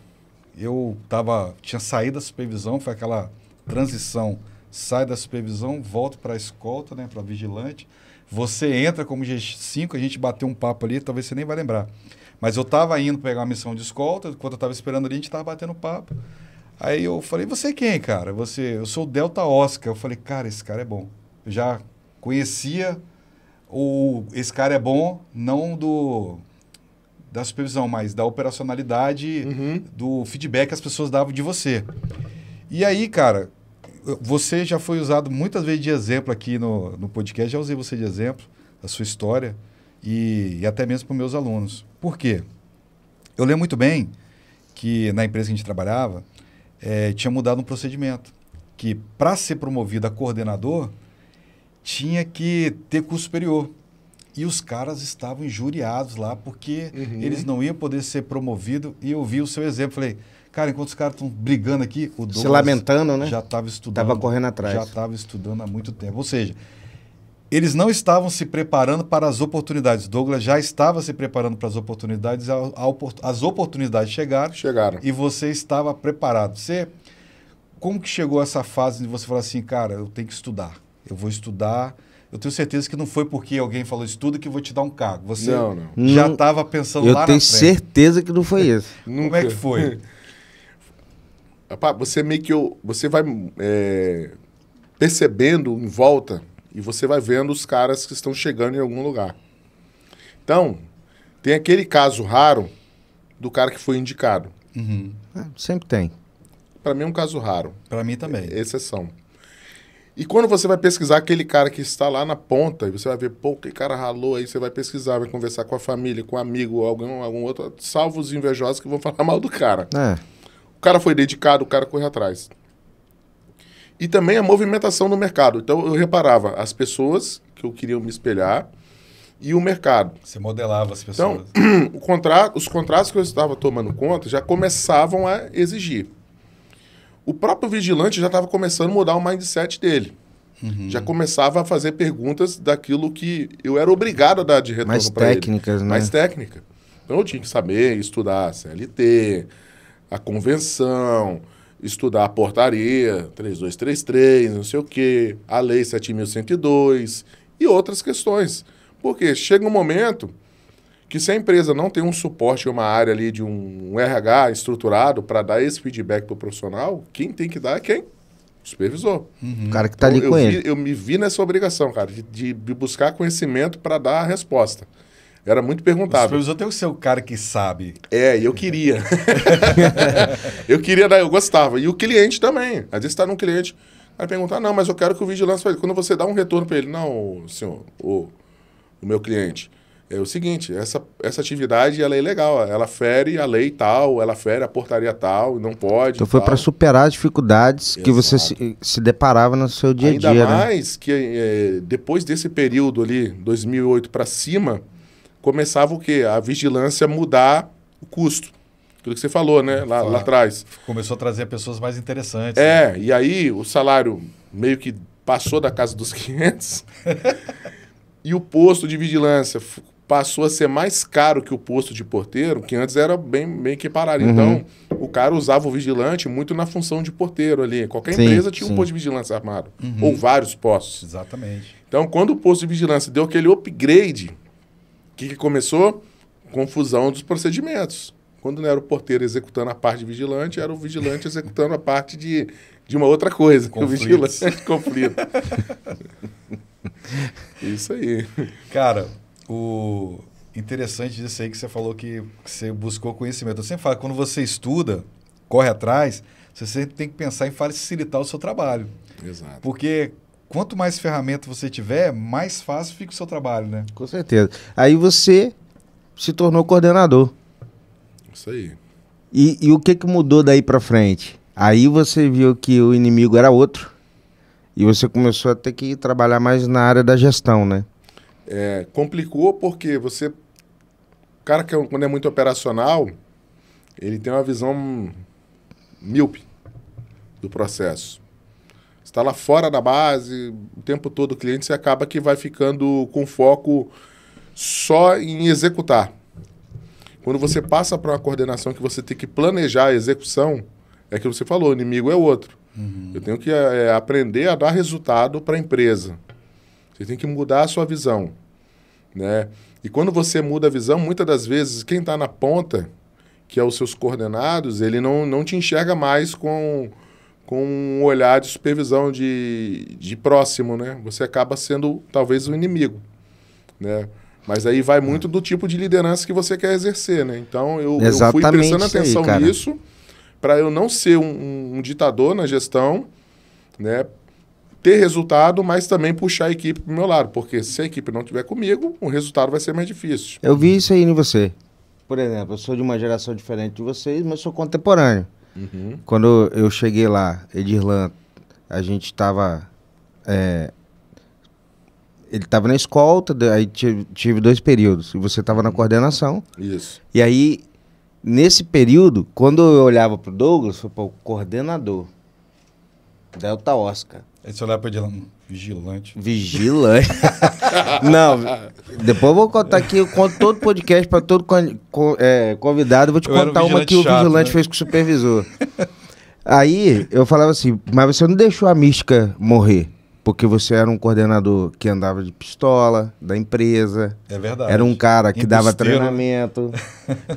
Speaker 1: Eu tava, tinha saído da supervisão, foi aquela transição, sai da supervisão, volto para a escolta, né, para vigilante. Você entra como G5, a gente bateu um papo ali, talvez você nem vai lembrar. Mas eu estava indo pegar uma missão de escolta, enquanto eu estava esperando ali, a gente estava batendo papo. Aí eu falei, você é quem, cara? Você, eu sou o Delta Oscar. Eu falei, cara, esse cara é bom. Eu já conhecia o esse cara é bom, não do da supervisão, mas da operacionalidade, uhum. do feedback que as pessoas davam de você. E aí, cara, você já foi usado muitas vezes de exemplo aqui no, no podcast, já usei você de exemplo, a sua história, e, e até mesmo para meus alunos. Por quê? Eu lembro muito bem que na empresa que a gente trabalhava, é, tinha mudado um procedimento, que para ser promovido a coordenador, tinha que ter curso superior. E os caras estavam injuriados lá, porque uhum. eles não iam poder ser promovidos, e eu vi o seu exemplo, falei Cara, enquanto os caras estão brigando aqui, o Douglas. Se lamentando, né? Já estava estudando. Estava correndo atrás. Já estava estudando há muito tempo. Ou seja, eles não estavam se preparando para as oportunidades. Douglas já estava se preparando para as oportunidades, a, a, as oportunidades chegaram. Chegaram. E você estava preparado. Você, como que chegou essa fase de você falar assim, cara, eu tenho que estudar, eu vou estudar. Eu tenho certeza que não foi porque alguém falou estuda que vou te dar um cargo. Você não, não. já
Speaker 2: estava pensando eu lá na frente. Eu tenho certeza que não foi isso. como é que foi?
Speaker 3: você meio que você vai é, percebendo em volta e você vai vendo os caras que estão chegando em algum lugar. Então, tem aquele caso raro do cara que foi indicado.
Speaker 2: Uhum. É, sempre tem.
Speaker 3: Para mim é um caso raro. Para mim também. É, exceção. E quando você vai pesquisar aquele cara que está lá na ponta, e você vai ver, pô, que cara ralou, aí você vai pesquisar, vai conversar com a família, com um amigo, algum, algum outro, salvo os invejosos que vão falar mal do cara. É. O cara foi dedicado, o cara correu atrás. E também a movimentação no mercado. Então eu reparava as pessoas que eu queria me espelhar e o mercado. Você
Speaker 1: modelava as pessoas.
Speaker 3: Então, o os contratos que eu estava tomando conta já começavam a exigir. O próprio vigilante já estava começando a mudar o mindset dele. Uhum. Já começava a fazer perguntas daquilo que eu era obrigado a dar de retorno para ele. Mais técnicas, né? Mais técnica. Então eu tinha que saber estudar CLT, a convenção, estudar a portaria 3233, não sei o quê, a lei 7102 e outras questões. Porque chega um momento que se a empresa não tem um suporte, uma área ali de um RH estruturado para dar esse feedback para o profissional, quem tem que dar é quem? O supervisor.
Speaker 2: Uhum. O cara que está então, ali com vi,
Speaker 3: ele. eu me vi nessa obrigação, cara, de, de buscar conhecimento para dar a resposta. Era muito perguntado. O supervisor tem o seu cara que sabe. É, e eu queria. eu queria, né, eu gostava. E o cliente também. Às vezes está num cliente, vai perguntar, ah, não, mas eu quero que o vigilância faça. Quando você dá um retorno para ele, não, senhor, o, o meu cliente, é o seguinte, essa, essa atividade ela é ilegal, ela fere a lei tal, ela fere a portaria tal, não pode. Então foi para
Speaker 2: superar as dificuldades Exato. que você se, se, deparava no seu dia a dia. Ainda né?
Speaker 3: mais né? que é, depois desse período ali, 2008 para cima, começava o quê? A vigilância mudar o custo. Aquilo que você falou, né? Lá, lá atrás. Começou a trazer pessoas mais interessantes. É, né? e aí o salário meio que passou da casa dos 500 e o posto de vigilância passou a ser mais caro que o posto de porteiro, que antes era bem, bem que Uhum. Então, o cara usava o vigilante muito na função de porteiro ali. Qualquer sim, empresa tinha sim. um posto de vigilância armado, uhum. ou vários postos. Exatamente. Então, quando o posto de vigilância deu aquele upgrade, que, que começou? Confusão dos procedimentos. Quando não era o porteiro executando a parte de vigilante, era o vigilante executando a parte de, de uma outra coisa. Conflitos. O vigilante conflito. Isso aí. Cara, o interessante
Speaker 1: disso aí que você falou que você buscou conhecimento. Eu sempre falo, quando você estuda, corre atrás, você sempre tem que pensar em facilitar o seu trabalho. Exato. Porque quanto mais ferramenta você tiver, mais fácil fica o seu trabalho, né? Com
Speaker 2: certeza. Aí você se tornou coordenador. Isso aí. E, e o que, que mudou daí para frente? Aí você viu que o inimigo era outro e você começou a ter que trabalhar mais na área da gestão, né?
Speaker 3: É, complicou porque você... O cara que é quando é muito operacional, ele tem uma visão míope do processo está lá fora da base, o tempo todo o cliente, você acaba que vai ficando com foco só em executar. Quando você passa para uma coordenação que você tem que planejar a execução, é que você falou, o inimigo é outro. Uhum. Eu tenho que é, aprender a dar resultado para a empresa. Você tem que mudar a sua visão, né? E quando você muda a visão, muitas das vezes quem está na ponta, que é os seus coordenados, ele não, não te enxerga mais com com um olhar de supervisão de, de próximo, né? Você acaba sendo talvez o um inimigo, né? Mas aí vai muito do tipo de liderança que você quer exercer, né? Então eu, eu fui prestando atenção aí, nisso para eu não ser um, um ditador na gestão, né? ter resultado, mas também puxar a equipe para o meu lado, porque se a equipe não tiver comigo, o resultado vai ser mais difícil. Eu
Speaker 2: vi isso aí em você.
Speaker 3: Por exemplo, eu sou de uma geração diferente de vocês, mas sou contemporâneo.
Speaker 2: Uhum. Quando eu cheguei lá, Edirlan, a gente estava é, ele estava na escolta, aí tive dois períodos. E você estava na coordenação. Isso. E aí, nesse período, quando eu olhava para o Douglas, foi para o coordenador, Delta Oscar. Aí você olhava para o Vigilante. Vigilante. não, depois eu vou contar aqui, eu conto todo podcast para todo é, convidado, eu vou te eu contar uma que o vigilante né? fez com o supervisor. Aí eu falava assim, mas você não deixou a mística morrer, porque você era um coordenador que andava de pistola da empresa. É verdade. Era um cara que dava né? treinamento.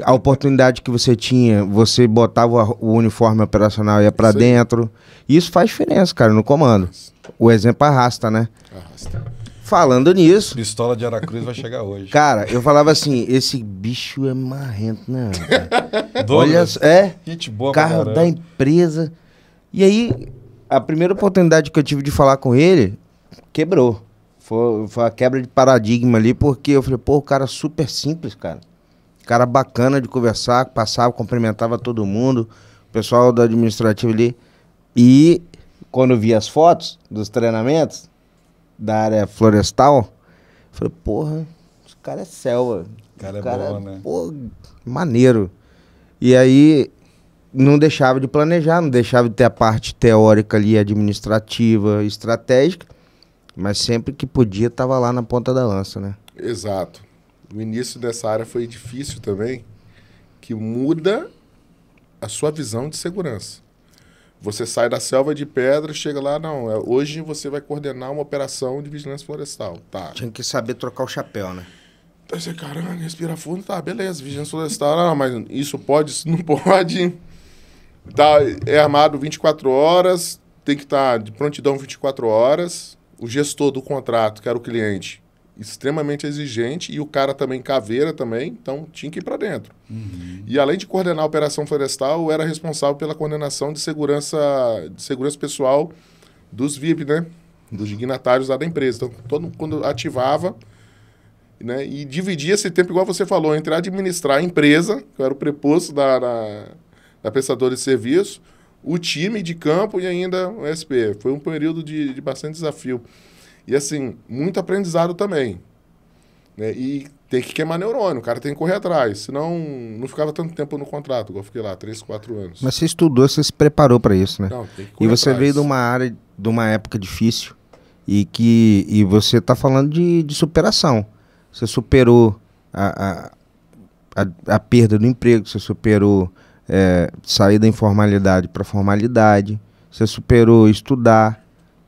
Speaker 2: a oportunidade que você tinha, você botava o uniforme operacional e ia para dentro. Isso faz diferença, cara, no comando. Isso. O exemplo arrasta, né? Arrasta. Falando
Speaker 1: nisso. Pistola de Aracruz vai chegar hoje. Cara, eu
Speaker 2: falava assim: esse bicho é marrento, né? Olha, né? é. boa Carro da empresa. E aí, a primeira oportunidade que eu tive de falar com ele, quebrou. Foi, foi a quebra de paradigma ali, porque eu falei, pô, o cara é super simples, cara. Cara bacana de conversar, passava, cumprimentava todo mundo, o pessoal do administrativo ali. E quando vi as fotos dos treinamentos da área florestal, falei, porra, esse cara é selva. O cara, o é cara é bom, né? Pô, maneiro. E aí não deixava de planejar, não deixava de ter a parte teórica ali, administrativa, estratégica, mas sempre que podia estava lá na ponta da lança, né?
Speaker 3: Exato. O início dessa área foi difícil também, que muda a sua visão de segurança. Você sai da selva de pedra, chega lá, não. É, hoje você vai coordenar uma operação de vigilância florestal. Tá. Tinha que saber trocar o chapéu, né? Aí tá, você, caramba, respira fundo, tá, beleza, vigilância florestal, não, mas isso pode, isso não pode. Tá, é armado 24 horas, tem que estar tá de prontidão 24 horas. O gestor do contrato, que era o cliente, extremamente exigente e o cara também caveira também, então tinha que ir para dentro. Uhum. E além de coordenar a operação florestal, era responsável pela coordenação de segurança, de segurança pessoal dos VIP, né? Dos dignatários lá da empresa. Então, todo quando ativava, né? E dividia esse tempo, igual você falou, entre administrar a empresa, que era o preposto da, da, da prestadora de serviço, o time de campo e ainda o SP. Foi um período de, de bastante desafio. E assim, muito aprendizado também. Né? E tem que queimar neurônio, o cara tem que correr atrás. Senão não ficava tanto tempo no contrato, igual eu fiquei lá, 3, 4 anos.
Speaker 2: Mas você estudou, você se preparou para isso, né? Não, tem que correr e você atrás. veio de uma área, de uma época difícil, e que e você está falando de, de superação. Você superou a, a, a, a, perda do emprego, você superou é, sair da informalidade para formalidade, você superou estudar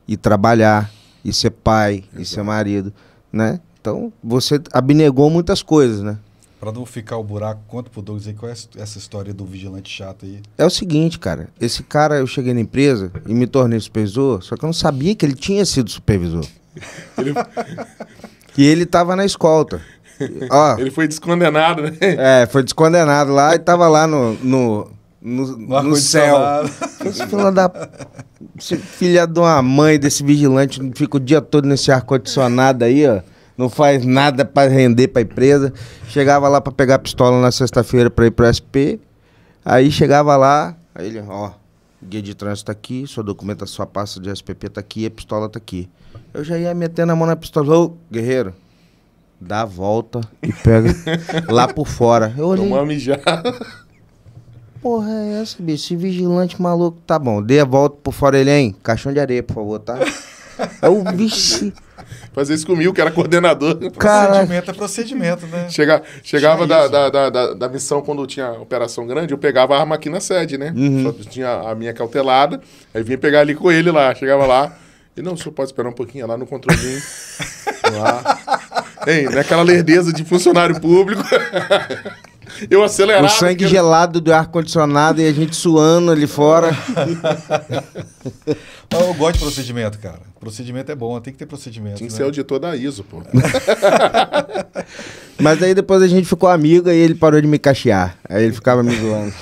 Speaker 2: e trabalhar e ser é pai, Exato. e ser marido, né? Então, você abnegou muitas coisas, né?
Speaker 1: Para não ficar o buraco, conta pro Douglas aí qual é essa história do vigilante chato aí.
Speaker 2: É o seguinte, cara. Esse cara, eu cheguei na empresa e me tornei supervisor, só que eu não sabia que ele tinha sido supervisor. ele... e ele tava na escolta. Ó,
Speaker 3: ele foi descondenado, né?
Speaker 2: É, foi descondenado lá e tava lá no, no no, no, no céu. Esse filho da. filha é de uma mãe desse vigilante, fica o dia todo nesse ar-condicionado aí, ó. Não faz nada para render pra empresa. Chegava lá para pegar pistola na sexta-feira para ir pro SP. Aí chegava lá, aí ele, ó, guia de trânsito tá aqui, sua documentação sua pasta de SPP tá aqui, a pistola tá aqui. Eu já ia metendo a mão na pistola. Ô, guerreiro, dá a volta e pega lá por fora. Eu olhei. mijada porra é essa, bicho? Esse vigilante maluco. Tá bom, dê a volta por fora ele, hein? Caixão de areia, por favor, tá? É o bicho.
Speaker 3: Fazer isso comigo, que era coordenador. Cara... Procedimento é procedimento, né? Chega, chegava da, da, da, da, da missão quando tinha operação grande, eu pegava a arma aqui na sede, né? Uhum. Só tinha a minha cautelada, aí vinha pegar ali com ele lá. Chegava lá, e não, o senhor pode esperar um pouquinho, é lá no controlinho. lá. Ei, é aquela lerdeza de funcionário público. eu acelerado. O sangue
Speaker 2: porque... gelado do ar-condicionado e a gente suando ali fora.
Speaker 1: eu gosto de procedimento, cara. Procedimento é bom, tem que ter procedimento. Tem que né? ser auditor
Speaker 3: da ISO, pô. Mas
Speaker 2: aí depois a gente ficou amigo e ele parou de me cachear. Aí ele ficava me zoando.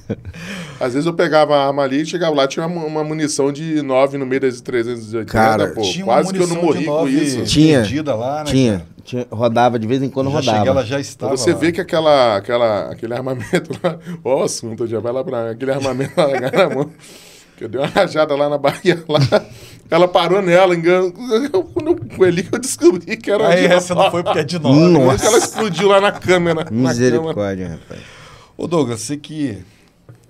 Speaker 3: Às vezes eu pegava a arma ali e chegava lá, tinha uma, uma munição de 9 no meio das 380, cara, pô. Quase que eu não morri com isso.
Speaker 2: Tinha, lá, né, tinha, cara? Rodava, de vez em quando já rodava. Cheguei, ela já estava Você lá.
Speaker 3: vê que aquela, aquela, aquele armamento lá... Ó o assunto, já vai lá pra... Aquele armamento lá na mão que eu dei uma rajada lá na Bahia, lá, ela parou nela, engano. quando eu eu descobri que era Aí, ah, de essa é? não foi porque é de nós. Nossa. Ela explodiu lá na câmera.
Speaker 2: Misericórdia, rapaz.
Speaker 1: Ô, Douglas, você que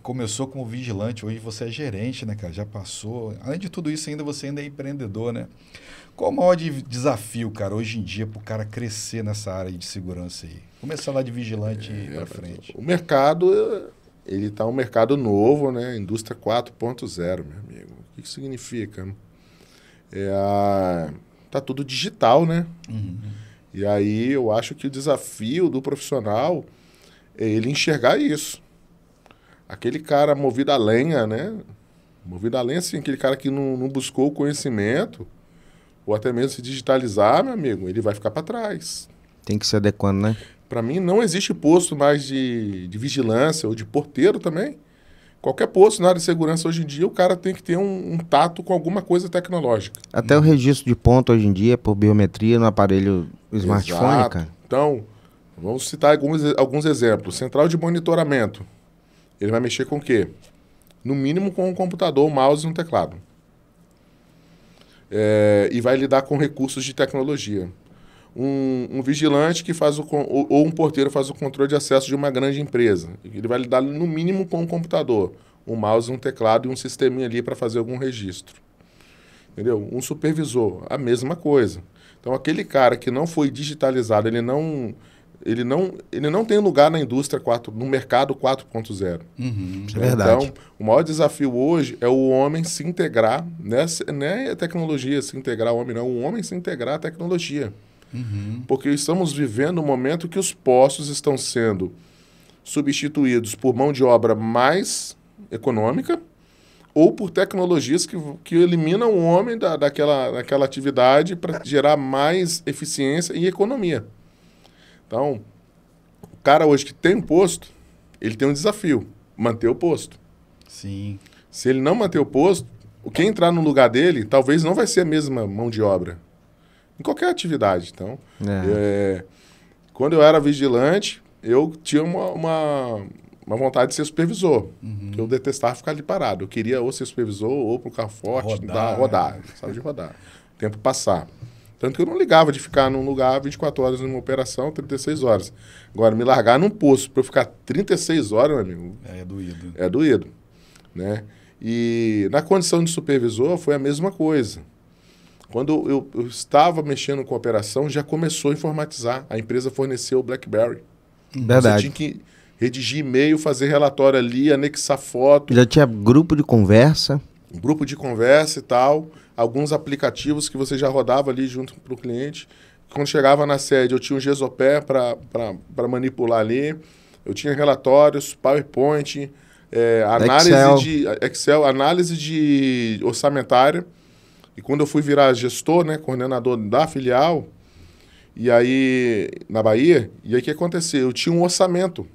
Speaker 1: começou como vigilante, hoje você é gerente, né, cara? Já passou. Além de tudo isso, ainda você ainda é empreendedor, né? Qual o maior de desafio, cara, hoje em dia, para o cara crescer nessa área de segurança aí? Começar lá de vigilante
Speaker 3: é, frente. O mercado é, ele está um mercado novo, né? Indústria 4.0, meu amigo. O que, que significa? É a... Tá tudo digital, né? Uhum. E aí eu acho que o desafio do profissional é ele enxergar isso. Aquele cara movido a lenha, né? Movido a lenha, assim, aquele cara que não, não buscou o conhecimento, ou até mesmo se digitalizar, meu amigo, ele vai ficar para trás.
Speaker 2: Tem que se adequando, né?
Speaker 3: Para mim, não existe posto mais de, de vigilância ou de porteiro também. Qualquer posto na área de segurança hoje em dia, o cara tem que ter um, um tato com alguma coisa tecnológica.
Speaker 2: Até o registro de ponto hoje em dia, por biometria no aparelho smartphone, Exato. cara.
Speaker 3: Então, vamos citar alguns, alguns exemplos. Central de monitoramento. Ele vai mexer com o quê? No mínimo com um computador, um mouse e um teclado. É, e vai lidar com recursos de tecnologia um, um, vigilante que faz o ou um porteiro faz o controle de acesso de uma grande empresa. Ele vai lidar no mínimo com um computador, um mouse, um teclado e um sisteminha ali para fazer algum registro. Entendeu? Um supervisor, a mesma coisa. Então aquele cara que não foi digitalizado, ele não ele não, ele não tem lugar na indústria 4, no mercado 4.0. Uhum, é né? verdade. Então, o maior desafio hoje é o homem se integrar nessa, né, é tecnologia, se integrar o homem, não, o homem se integrar à tecnologia. Uhum. Porque estamos vivendo um momento que os postos estão sendo substituídos por mão de obra mais econômica ou por tecnologias que, que eliminam o homem da, daquela, daquela atividade para gerar mais eficiência e economia. Então, o cara hoje que tem um posto, ele tem um desafio, manter o posto. Sim. Se ele não manter o posto, quem entrar no lugar dele, talvez não vai ser a mesma mão de obra em qualquer atividade. Então, é. É, quando eu era vigilante, eu tinha uma, uma, uma vontade de ser supervisor. Uhum. Eu detestava ficar ali parado. Eu queria ou ser supervisor ou pro carro forte, rodar, dar, né? rodar sabe de rodar. tempo passar. Tanto que eu não ligava de ficar num lugar 24 horas numa operação, 36 horas. Agora, me largar num poço para eu ficar 36 horas, meu amigo. É, é doído. É doído. Né? E na condição de supervisor foi a mesma coisa. Quando eu, eu, estava mexendo com a operação, já começou a informatizar. A empresa forneceu o BlackBerry. Verdade. Você tinha que redigir e-mail, fazer relatório ali, anexar foto.
Speaker 2: Já tinha grupo de conversa.
Speaker 3: Um grupo de conversa e tal. Alguns aplicativos que você já rodava ali junto para o cliente. Quando chegava na sede, eu tinha um Gesopé para manipular ali. Eu tinha relatórios, PowerPoint, é, análise Excel. de Excel, análise de orçamentária. E quando eu fui virar gestor, né, coordenador da filial, e aí na Bahia, e aí o que aconteceu? Eu tinha um orçamento.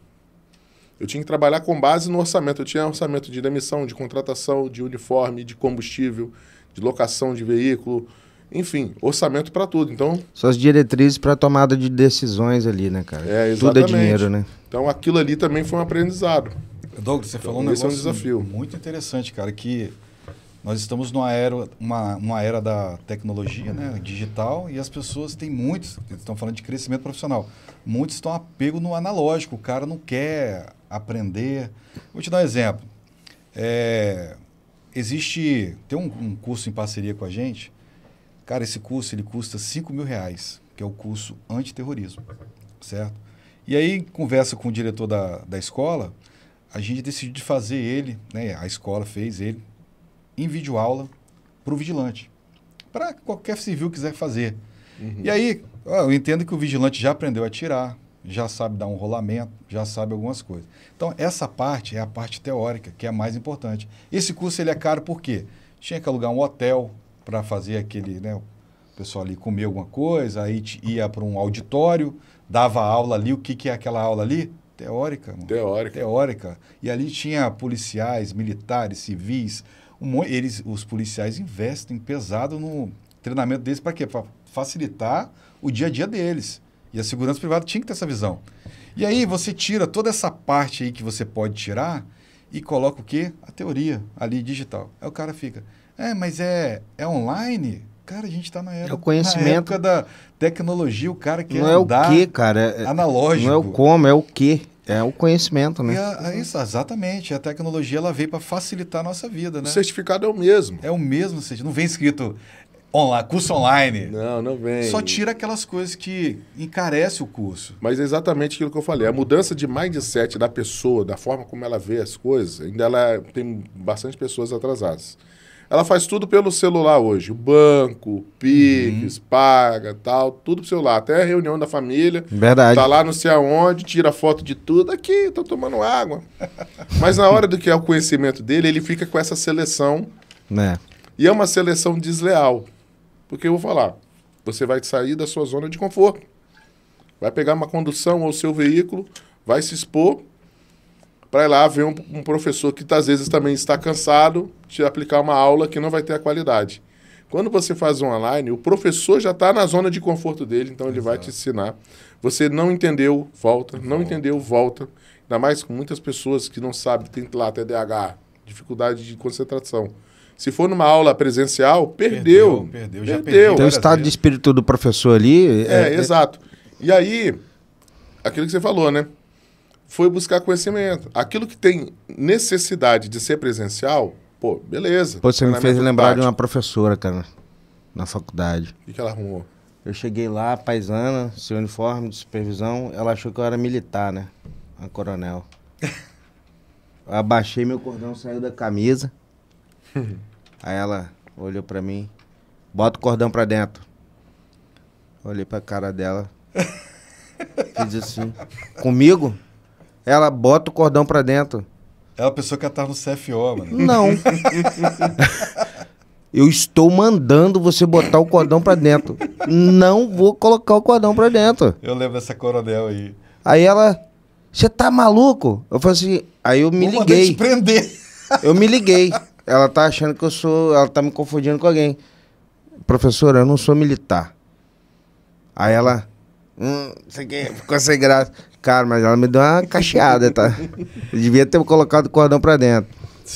Speaker 3: Eu tinha que trabalhar com base no orçamento. Eu tinha orçamento de demissão, de contratação, de uniforme, de combustível, de locação de veículo, enfim, orçamento para tudo. Então,
Speaker 2: suas diretrizes para tomada de decisões ali, né, cara? É, exatamente. Tudo é dinheiro, né?
Speaker 3: Então, aquilo ali também foi um aprendizado. Douglas, você então, falou um negócio é um desafio. muito interessante, cara,
Speaker 1: que nós estamos numa era, uma, uma era da tecnologia, né, digital, e as pessoas têm muitos, estão falando de crescimento profissional, muitos estão apego no analógico, o cara não quer aprender. Vou te dar um exemplo. É, existe, tem um, um curso em parceria com a gente, cara, esse curso ele custa 5 mil reais, que é o curso antiterrorismo, certo? E aí, conversa com o diretor da, da escola, a gente decidiu de fazer ele, né, a escola fez ele, em videoaula para o vigilante, para qualquer civil quiser fazer. Uhum. E aí, eu entendo que o vigilante já aprendeu a tirar, já sabe dar um rolamento, já sabe algumas coisas. Então, essa parte é a parte teórica, que é a mais importante. Esse curso ele é caro por quê? Tinha que alugar um hotel para fazer aquele, né, o pessoal ali comer alguma coisa, aí ia para um auditório, dava aula ali, o que, que é aquela aula ali? Teórica, mano. Teórica. Teórica. E ali tinha policiais, militares, civis, um, eles, os policiais investem pesado no treinamento deles para quê? Para facilitar o dia a dia deles. E a segurança privada tinha que ter essa visão. E aí você tira toda essa parte aí que você pode tirar e coloca o quê? A teoria ali digital. Aí o cara fica, é, mas é, é online? Cara, a gente está na era. É o conhecimento. época da tecnologia, o cara que Não é o que, cara. É, é, analógico. Não é o
Speaker 2: como, é o que. É o conhecimento, né?
Speaker 1: A, a, isso, exatamente. A tecnologia ela veio para facilitar a nossa vida, né? O certificado é o mesmo. É o mesmo, seja, não vem escrito online, curso online. Não, não
Speaker 3: vem. Só tira
Speaker 1: aquelas coisas que encarece o curso.
Speaker 3: Mas é exatamente aquilo que eu falei. A mudança de mindset da pessoa, da forma como ela vê as coisas, ainda ela tem bastante pessoas atrasadas. Ela faz tudo pelo celular hoje. O banco, Pix, uhum. paga, tal, tudo pro celular. Até a reunião da família. Verdade. Tá lá não sei aonde, tira foto de tudo. Aqui, tô tomando água. Mas na hora do que é o conhecimento dele, ele fica com essa seleção. Né? E é uma seleção desleal. Porque eu vou falar, você vai sair da sua zona de conforto. Vai pegar uma condução ou seu veículo, vai se expor para ir lá ver um, um professor que tá, às vezes também está cansado de aplicar uma aula que não vai ter a qualidade. Quando você faz online, o professor já está na zona de conforto dele, então ele vai te ensinar. Você não entendeu, volta. Não volta. entendeu, volta. Ainda mais com muitas pessoas que não sabem, tem lá TDAH, dificuldade de concentração. Se for numa aula presencial, perdeu. Perdeu, perdeu. perdeu. perdeu. Então, o estado
Speaker 2: de espírito do professor ali. É, é, é...
Speaker 3: exato. E aí, aquilo que você falou, né? foi buscar conhecimento. Aquilo que tem necessidade de ser presencial, pô, beleza. Pô, você me fez lembrar de uma
Speaker 2: professora, cara, na faculdade.
Speaker 3: O que, que ela arrumou?
Speaker 2: Eu cheguei lá, paisana, sem uniforme de supervisão, ela achou que eu era militar, né? A coronel. eu abaixei meu cordão, saiu da camisa. Aí ela olhou pra mim, bota o cordão pra dentro. Olhei pra cara dela. Fiz assim, comigo? Ela bota o cordão pra dentro.
Speaker 1: Ela é pensou que ela é tava no CFO, mano. Não.
Speaker 2: Eu estou mandando você botar o cordão pra dentro. Não vou colocar o cordão pra dentro.
Speaker 1: Eu lembro dessa coronel aí.
Speaker 2: Aí ela, você tá maluco? Eu falei assim, aí eu me Vou liguei. Te prender. Eu me liguei. Ela tá achando que eu sou, ela tá me confundindo com alguém. Professora, eu não sou militar. Aí ela, Hum, sei que, ficou sem graça. Cara, mas ela me deu uma cacheada, tá? Eu devia ter colocado o cordão pra dentro.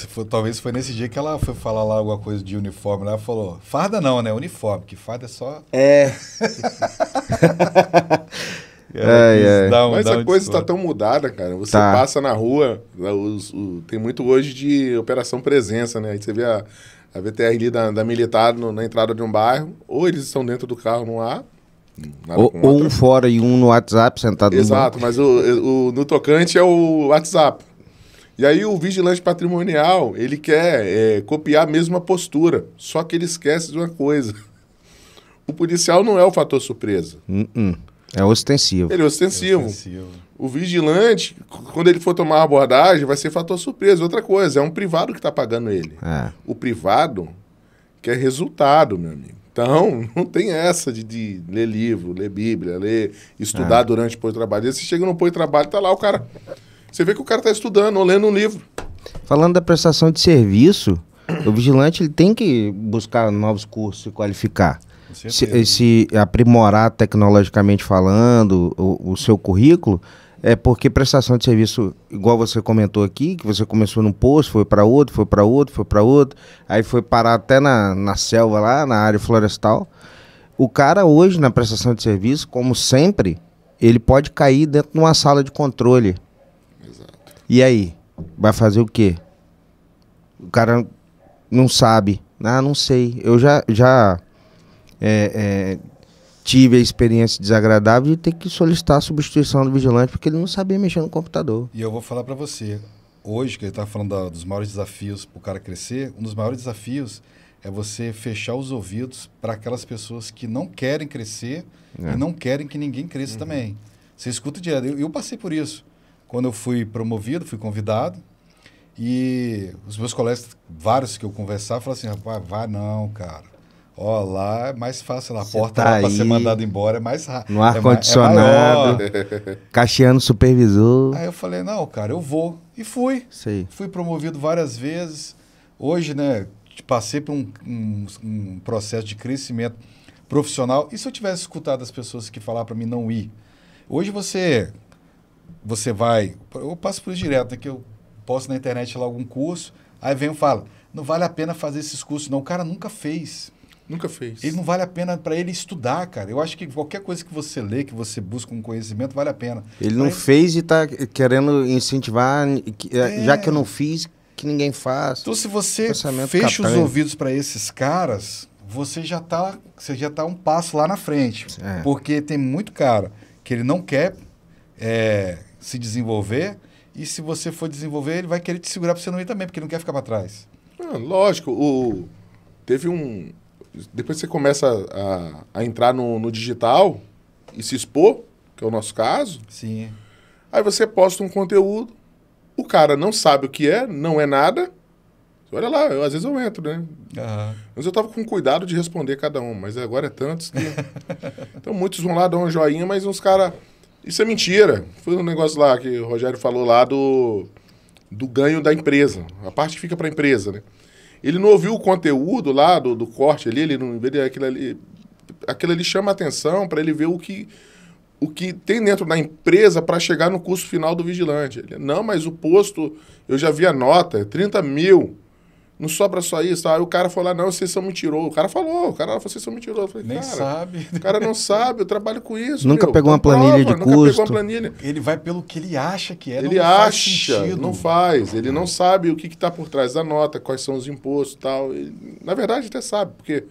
Speaker 1: For, talvez foi nesse dia que ela foi falar lá alguma coisa de uniforme. Ela falou, farda não, né? Uniforme, que farda é só. É. é, é. um, Mas a coisa está tão
Speaker 3: mudada, cara. Você tá. passa na rua, né, os, os, tem muito hoje de operação presença, né? Aí você vê a, a VTR ali da, da militar no, na entrada de um bairro, ou eles estão dentro do carro no ar, ou, ou um
Speaker 2: fora e um no WhatsApp sentado Exato,
Speaker 3: no mas o, o, no tocante é o WhatsApp. E aí o vigilante patrimonial, ele quer é, copiar a mesma postura, só que ele esquece de uma coisa. O policial não é o fator surpresa.
Speaker 2: Uh -uh. É ostensivo. Ele é ostensivo. é ostensivo.
Speaker 3: O vigilante, quando ele for tomar a abordagem, vai ser fator surpresa. Outra coisa, é um privado que está pagando ele. É. O privado quer resultado, meu amigo. Então, não tem essa de, de ler livro, ler Bíblia, ler, estudar ah. durante o trabalho. Você chega no pôr trabalho, tá lá o cara. Você vê que o cara tá estudando ou lendo um livro.
Speaker 2: Falando da prestação de serviço, o vigilante ele tem que buscar novos cursos e qualificar. Se, se, aprimorar tecnologicamente falando o, o seu currículo, é porque prestação de serviço, igual você comentou aqui, que você começou num posto, foi para outro, foi para outro, foi para outro, aí foi parar até na, na selva lá, na área florestal. O cara hoje, na prestação de serviço, como sempre, ele pode cair dentro de uma sala de controle. Exato. E aí? Vai fazer o quê? O cara não sabe. Ah, não sei. Eu já, já é, é, tive a experiência desagradável de ter que solicitar a substituição do vigilante porque ele não sabia mexer no computador.
Speaker 1: E eu vou falar para você, hoje que ele está falando da, dos maiores desafios para o cara crescer, um dos maiores desafios é você fechar os ouvidos para aquelas pessoas que não querem crescer é. e não querem que ninguém cresça uhum. também. Você escuta direto. Eu, eu passei por isso. Quando eu fui promovido, fui convidado, e os meus colegas, vários que eu conversava, falaram assim, rapaz, vai não, cara. Ó, lá é mais fácil, na porta tá para ser mandado embora é mais rápido. No ar-condicionado,
Speaker 2: é, é cacheando supervisor. Aí
Speaker 1: eu falei, não, cara, eu vou. E fui. Sei. Fui promovido várias vezes. Hoje, né, passei por um, um, um processo de crescimento profissional. E se eu tivesse escutado as pessoas que falaram para mim não ir? Hoje você você vai, eu passo por direto, né, que eu posto na internet lá algum curso, aí vem e fala, não vale a pena fazer esses cursos não, o cara nunca fez. Nunca fez. Ele não vale a pena para ele estudar, cara. Eu acho que qualquer coisa que você lê, que você busca um conhecimento, vale a pena.
Speaker 2: Ele não fez e está querendo incentivar, eh, é... já que eu não fiz, que ninguém faz.
Speaker 1: Então, se você fecha os ouvidos para esses caras, você já está você já tá um passo lá na frente. É. Porque tem muito cara que ele não quer é, se desenvolver e se você for desenvolver, ele vai querer te segurar para você não ir também, porque ele não quer ficar para trás.
Speaker 3: Ah, lógico, o... teve um, depois você começa a, a entrar no, no, digital e se expor, que é o nosso caso. Sim. Aí você posta um conteúdo, o cara não sabe o que é, não é nada. Olha lá, eu, às vezes eu entro, né? Uhum. Mas eu tava com cuidado de responder cada um, mas agora é tantos que. então muitos vão lá, dão um joinha, mas uns caras. Isso é mentira. Foi um negócio lá que o Rogério falou lá do, do ganho da empresa. A parte que fica para a empresa, né? Ele não ouviu o conteúdo lá do, do corte ali, ele não vê aquilo ali. Aquilo ali chama atenção para ele ver o que, o que tem dentro da empresa para chegar no curso final do vigilante. Ele, não, mas o posto, eu já vi a nota, é 30 mil não sobra só isso. Tá? Aí o cara falou lá, não, vocês são mentiroso. O cara falou, o cara falou, vocês são me Eu falei, Nem cara, sabe. O cara não sabe, eu trabalho com isso. Nunca meu, pegou uma então planilha de nunca custo. Pegou uma planilha. Ele vai pelo que ele acha que é, ele não acha, faz não faz. Ele não sabe o que está por trás da nota, quais são os impostos e tal. Ele, na verdade, até sabe, porque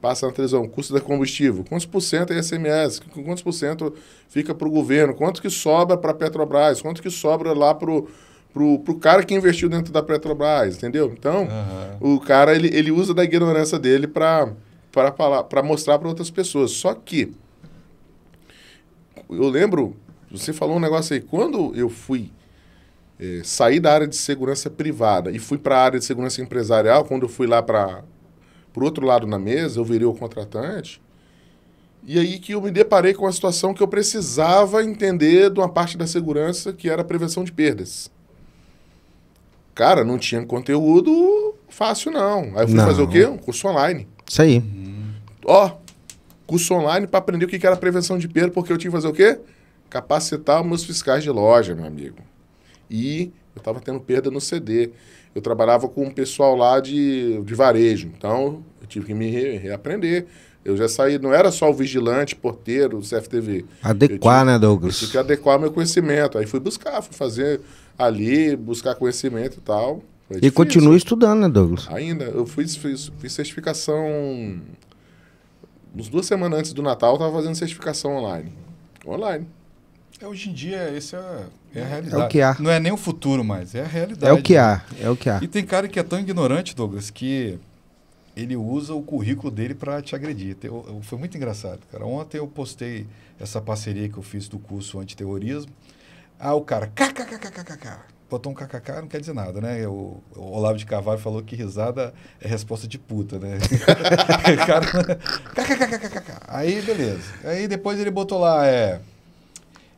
Speaker 3: passa na televisão, custo da combustível, quantos por cento é SMS, quantos por cento fica para o governo, quanto que sobra para a Petrobras, quanto que sobra lá para o pro, pro cara que investiu dentro da Petrobras, entendeu? Então, uhum. o cara ele, ele usa da ignorância dele para para mostrar para outras pessoas. Só que eu lembro, você falou um negócio aí, quando eu fui é, sair da área de segurança privada e fui para a área de segurança empresarial, quando eu fui lá para o outro lado na mesa, eu virei o contratante. E aí que eu me deparei com uma situação que eu precisava entender de uma parte da segurança que era a prevenção de perdas. Cara, não tinha conteúdo fácil, não. Aí eu fui não. fazer o quê? Um curso online. Isso aí. Ó, curso online para aprender o que era prevenção de perda, porque eu tinha que fazer o quê? Capacitar meus fiscais de loja, meu amigo. E eu estava tendo perda no CD. Eu trabalhava com um pessoal lá de, de varejo, então eu tive que me re reaprender. Eu já saí, não era só o vigilante, porteiro, CFTV.
Speaker 2: Adequar, tive, né, Douglas? Eu tive que
Speaker 3: adequar meu conhecimento. Aí fui buscar, fui fazer ali, buscar conhecimento e tal. e difícil. continua
Speaker 2: estudando, né, Douglas?
Speaker 3: Ainda. Eu fiz, fiz, fiz certificação. Uns duas semanas antes do Natal, eu tava fazendo certificação online. Online. É, hoje em dia, esse é, é a realidade. É o que há.
Speaker 1: Não é nem o futuro mais, é a realidade. É o que né? há, é o que há. E
Speaker 3: tem cara que é tão ignorante, Douglas,
Speaker 1: que ele usa o currículo dele para te agredir. Eu, eu, foi muito engraçado, cara. Ontem eu postei essa parceria que eu fiz do curso Antiterrorismo. Ah, o cara, kkkkk. Botou um kkk, não quer dizer nada, né? O, o Olavo de Carvalho falou que risada é resposta de puta, né? cara, Aí, beleza. Aí depois ele botou lá, é.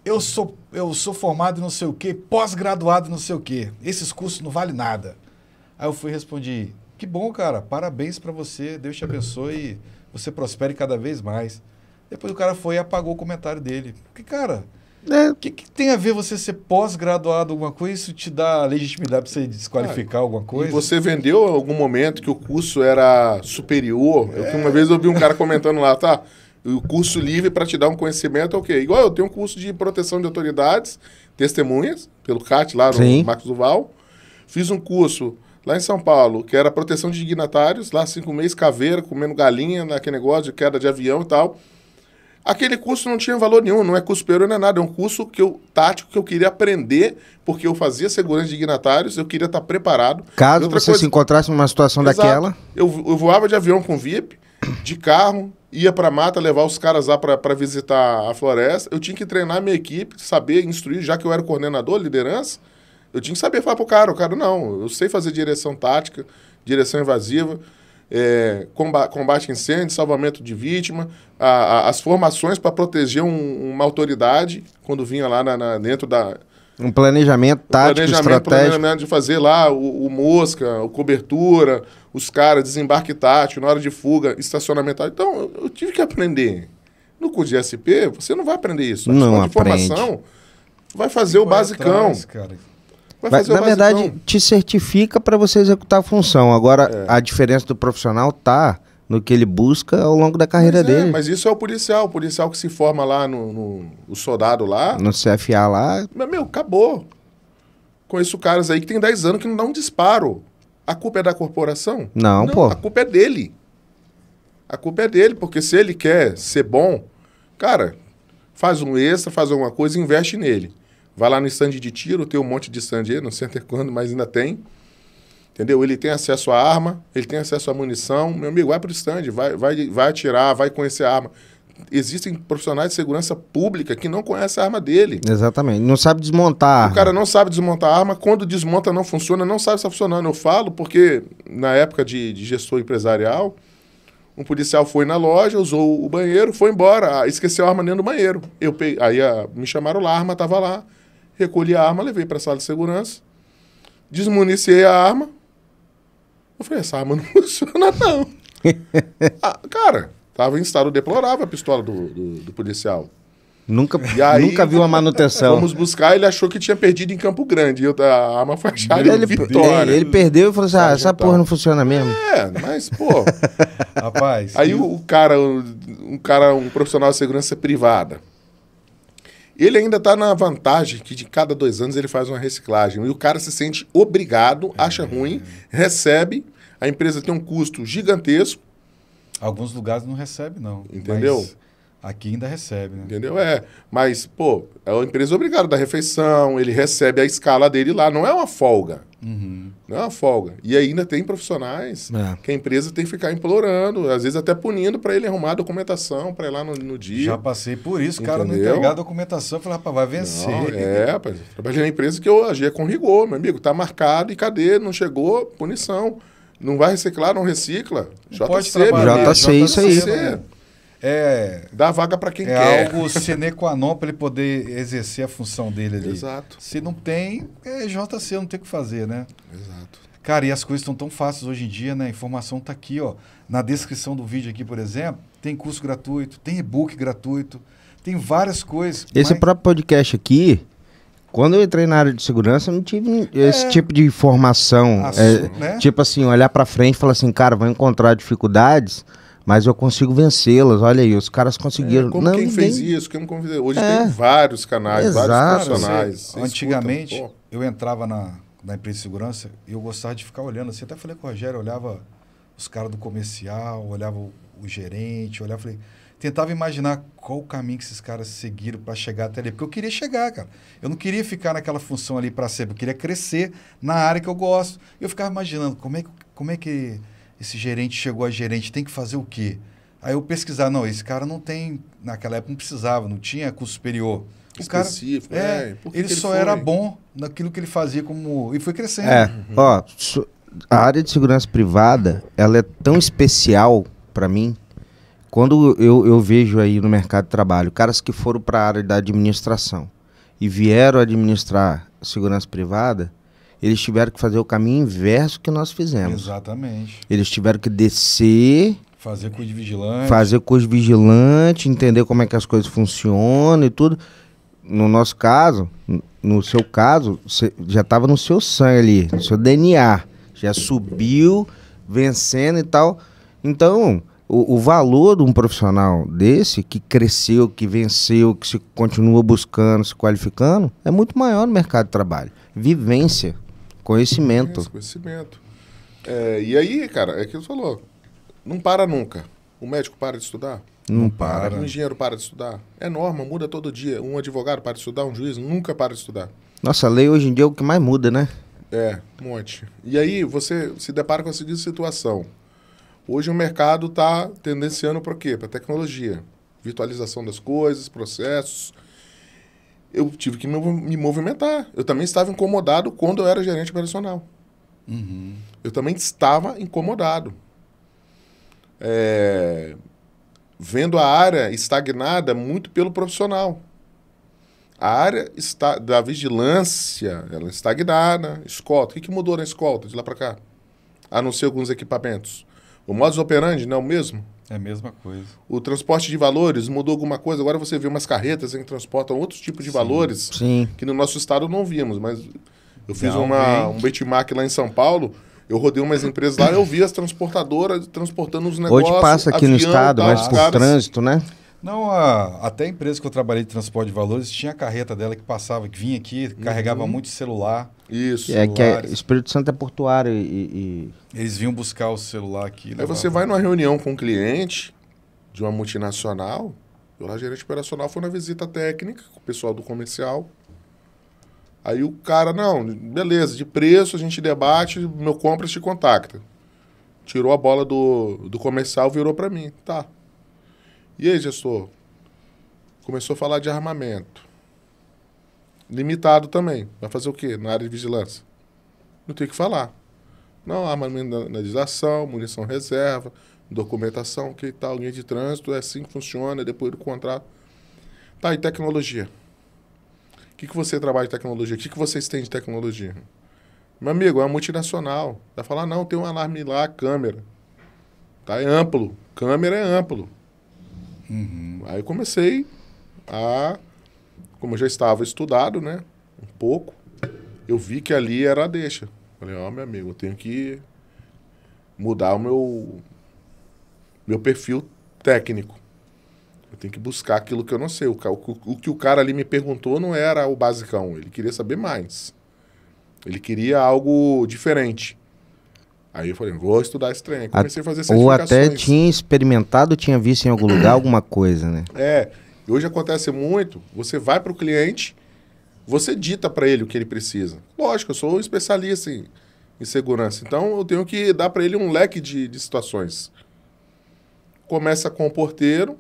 Speaker 1: Eu sou, eu sou formado em não sei o quê, pós-graduado em não sei o quê. Esses cursos não valem nada. Aí eu fui e respondi: que bom, cara, parabéns para você, Deus te abençoe e você prospere cada vez mais. Depois o cara foi e apagou o comentário dele. Porque, cara, é, o que, que, tem a ver você ser pós-graduado alguma coisa? Isso te dá legitimidade para você desqualificar ah, alguma coisa? você
Speaker 3: vendeu em algum momento que o curso era superior? É. Eu, uma vez eu vi um cara comentando lá, tá? O curso livre para te dar um conhecimento é o quê? Igual eu tenho um curso de proteção de autoridades, testemunhas, pelo CAT lá no Sim. Marcos Duval. Fiz um curso lá em São Paulo, que era proteção de dignatários, lá cinco meses, caveira, comendo galinha, naquele negócio de queda de avião e tal. Aquele curso não tinha valor nenhum, não é curso peru, não é nada. É um curso que eu, tático que eu queria aprender, porque eu fazia segurança de dignatários, eu queria estar preparado. Caso você coisa, se
Speaker 2: encontrasse numa situação exato, daquela.
Speaker 3: Eu, eu voava de avião com VIP, de carro, ia para mata levar os caras lá para visitar a floresta. Eu tinha que treinar a minha equipe, saber instruir, já que eu era coordenador, liderança, eu tinha que saber falar pro cara, o cara, não, eu sei fazer direção tática, direção invasiva é, combate a incêndio, salvamento de vítima, a, a, as formações para proteger um, uma autoridade quando vinha lá na, na, dentro da.
Speaker 2: Um planejamento tático, planejamento, estratégico.
Speaker 3: planejamento de fazer lá o, o mosca, o cobertura, os caras, desembarque tático, na hora de fuga, estacionamento. Tático. Então, eu, tive que aprender. No curso de SP, você não vai aprender isso. A não aprende. formação vai fazer o basicão. Atrás, cara. Vai fazer Na verdade,
Speaker 2: te certifica para você executar a função. Agora, é. a diferença do profissional tá no que ele busca ao longo da carreira mas é, dele. mas
Speaker 3: isso é o policial. O policial que se forma lá no, no o soldado lá.
Speaker 2: No CFA lá.
Speaker 3: Mas, meu, acabou. Conheço caras aí que tem 10 anos que não dá um disparo. A culpa é da corporação?
Speaker 2: Não, não, pô. A
Speaker 3: culpa é dele. A culpa é dele, porque se ele quer ser bom, cara, faz um extra, faz alguma coisa, investe nele. Vai lá no stand de tiro, tem um monte de stand aí, não sei até quando, mas ainda tem. Entendeu? Ele tem acesso à arma, ele tem acesso à munição. Meu amigo, vai para o stand, vai, vai, vai atirar, vai conhecer a arma. Existem profissionais de segurança pública que não conhecem a arma dele.
Speaker 2: Exatamente. Não sabe desmontar. O cara
Speaker 3: não sabe desmontar a arma. Quando desmonta, não funciona, não sabe se está funcionando. Eu falo porque, na época de, de gestor empresarial, um policial foi na loja, usou o banheiro, foi embora, ah, esqueceu a arma dentro do banheiro. Eu peguei, aí a, ah, me chamaram lá, a arma estava lá recolhi a arma, levei para a sala de segurança, desmuniciei a arma. Eu falei, essa arma não funciona, não. ah, cara, tava em estado deplorável a pistola do, do, do policial. Nunca, aí, nunca viu a manutenção. Vamos buscar, ele achou que tinha perdido em Campo Grande. Eu, a arma foi achada ele, Vitória. Ele, ele
Speaker 2: perdeu e falou assim, ah, essa tá. porra não funciona mesmo.
Speaker 3: É, mas, pô... Rapaz... Aí o, o, cara, um cara, um profissional de segurança privada, ele ainda está na vantagem que de cada dois anos ele faz uma reciclagem. E o cara se sente obrigado, acha ruim, recebe. A empresa tem um custo gigantesco.
Speaker 1: Alguns lugares não recebe, não. Entendeu? Mas...
Speaker 3: Aqui ainda recebe, né? Entendeu? É. Mas, pô, é uma empresa obrigada da refeição, ele recebe a escala dele lá, não é uma folga. Uhum. Não é uma folga. E ainda tem profissionais é. que a empresa tem que ficar implorando, às vezes até punindo para ele arrumar a documentação para ir lá no, no, dia. Já passei por isso, cara, não entregar a documentação,
Speaker 1: eu falei, rapaz, vai vencer. Não, é, rapaz,
Speaker 3: trabalhei na empresa que eu agia com rigor, meu amigo, tá marcado e cadê? Não chegou, punição. Não vai reciclar, não recicla. Não JC, pode trabalhar, JC, JC, é isso aí. JC. É, Dá vaga para quem é quer. É algo sine
Speaker 1: qua non para ele poder exercer a função dele ali. Exato. Se não tem, é JC, não tem o que fazer, né? Exato. Cara, e as coisas estão tão fáceis hoje em dia, né? A informação está aqui, ó. Na descrição do vídeo aqui, por exemplo, tem curso gratuito, tem e-book gratuito, tem várias coisas. Esse mas...
Speaker 2: próprio podcast aqui, quando eu entrei na área de segurança, eu não tive é, esse tipo de informação. é, né? Tipo assim, olhar para frente e falar assim, cara, vou encontrar dificuldades mas eu consigo vencê-las. Olha aí, os caras conseguiram. É, como não,
Speaker 3: quem ninguém... fez isso? quem convidou? Hoje é. tem vários canais, Exato. vários profissionais. Você, antigamente, escuta,
Speaker 1: eu entrava na, na empresa de segurança e eu gostava de ficar olhando. Assim, até falei com o Rogério, olhava os caras do comercial, olhava o, o gerente, olhava, falei, tentava imaginar qual o caminho que esses caras seguiram para chegar até ali, porque eu queria chegar, cara. Eu não queria ficar naquela função ali para sempre, eu queria crescer na área que eu gosto. Eu ficava imaginando como é, como é que esse gerente chegou a gerente, tem que fazer o quê? Aí eu pesquisar, não, esse cara não tem, naquela época não precisava, não tinha curso superior. O Específico, cara, é, é ele só era bom naquilo que ele fazia como e foi crescendo. É,
Speaker 2: uhum. ó, a área de segurança privada, ela é tão especial para mim. Quando eu, eu vejo aí no mercado de trabalho caras que foram para a área da administração e vieram administrar segurança privada, eles tiveram que fazer o caminho inverso que nós fizemos.
Speaker 1: Exatamente.
Speaker 2: Eles tiveram que descer.
Speaker 1: Fazer curso de vigilante. Fazer
Speaker 2: curso de vigilante, entender como é que as coisas funcionam e tudo. No nosso caso, no seu caso, já estava no seu sangue ali, no seu DNA. Já subiu, vencendo e tal. Então, o, o, valor de um profissional desse, que cresceu, que venceu, que se continua buscando, se qualificando, é muito maior no mercado de trabalho. Vivência. Conhecimento. Isso,
Speaker 3: conhecimento. É, e aí, cara, é que ele falou. Não para nunca. O médico para de estudar?
Speaker 2: Não, para. O
Speaker 3: engenheiro para de estudar? É norma, muda todo dia. Um advogado para de estudar, um juiz nunca para de estudar.
Speaker 2: Nossa, a lei hoje em dia é o que mais muda, né?
Speaker 3: É, um monte. E aí você se depara com a seguinte situação. Hoje o mercado está tendenciando para quê? Para tecnologia. Virtualização das coisas, processos eu tive que me movimentar. Eu também estava incomodado quando eu era gerente operacional. Uhum. Eu também estava incomodado. É... vendo a área estagnada muito pelo profissional. A área está, da vigilância, ela é estagnada, escolta. O que, que mudou na escolta de lá para cá? A não ser alguns equipamentos. O modus operandi não é o mesmo?
Speaker 1: É a mesma coisa.
Speaker 3: O transporte de valores mudou alguma coisa? Agora você vê umas carretas que transportam outros tipos de Sim. valores Sim. que no nosso estado não vimos. Mas eu fiz não, uma, um benchmark lá em São Paulo. Eu rodei umas empresas lá, eu vi as transportadoras transportando os negócios. Hoje passa aqui avião, no estado, mas por
Speaker 2: trânsito, né?
Speaker 3: Não,
Speaker 1: a, até a empresa que eu trabalhei de transporte de valores tinha a carreta dela que passava, que vinha aqui, uhum. carregava muito
Speaker 3: celular. Isso. É, que é
Speaker 2: Espírito Santo é portuário e, e...
Speaker 3: Eles vinham buscar o celular aqui. Aí você vai numa reunião com um cliente de uma multinacional, eu lá gerente operacional foi na visita técnica com o pessoal do comercial. Aí o cara, não, beleza, de preço a gente debate, meu compra te contacta. Tirou a bola do, do comercial, virou para mim. Tá, e aí, gestor? Começou a falar de armamento. Limitado também. Vai fazer o quê na área de vigilância? Não tem que falar. Não, armamentalização, munição reserva, documentação, que tal, linha de trânsito, é assim que funciona, é depois do contrato. Tá, e tecnologia? O que, que você trabalha de tecnologia? O que, que vocês têm de tecnologia? Meu amigo, é uma multinacional. Vai falar, não, tem um alarme lá, câmera. Tá, é amplo. Câmera é amplo. Uhum. Aí comecei a, como eu já estava estudado, né, um pouco, eu vi que ali era a deixa. Falei, ó, oh, meu amigo, eu tenho que mudar o meu meu perfil técnico. Eu tenho que buscar aquilo que eu não sei. O, o, o que o cara ali me perguntou não era o basicão. Ele queria saber mais. Ele queria algo diferente. Aí eu falei, vou estudar esse trem. Aí comecei a fazer Ou até tinha
Speaker 2: experimentado, tinha visto em algum lugar alguma coisa, né?
Speaker 3: É. hoje acontece muito, você vai para o cliente, você dita para ele o que ele precisa. Lógico, eu sou um especialista em, em segurança, então eu tenho que dar para ele um leque de, de situações. Começa com o porteiro,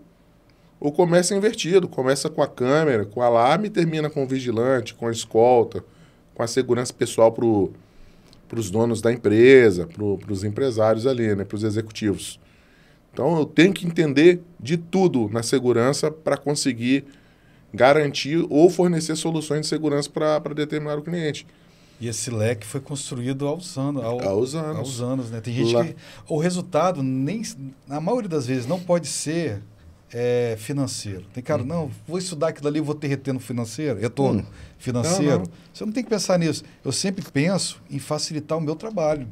Speaker 3: ou começa invertido, começa com a câmera, com o alarme e termina com o vigilante, com a escolta, com a segurança pessoal para o para os donos da empresa, para os empresários ali, né, para os executivos. Então eu tenho que entender de tudo na segurança para conseguir garantir ou fornecer soluções de segurança para determinado cliente. E esse leque foi construído aos anos. Ao, aos anos. Aos anos, né? Tem gente Lá. que.
Speaker 1: O resultado, nem, na maioria das vezes, não pode ser é, financeiro. Tem cara, hum. não, vou estudar aquilo ali, vou ter retorno financeiro, retorno hum. financeiro. Não, não. Você não tem que pensar nisso. Eu sempre penso em facilitar o meu trabalho.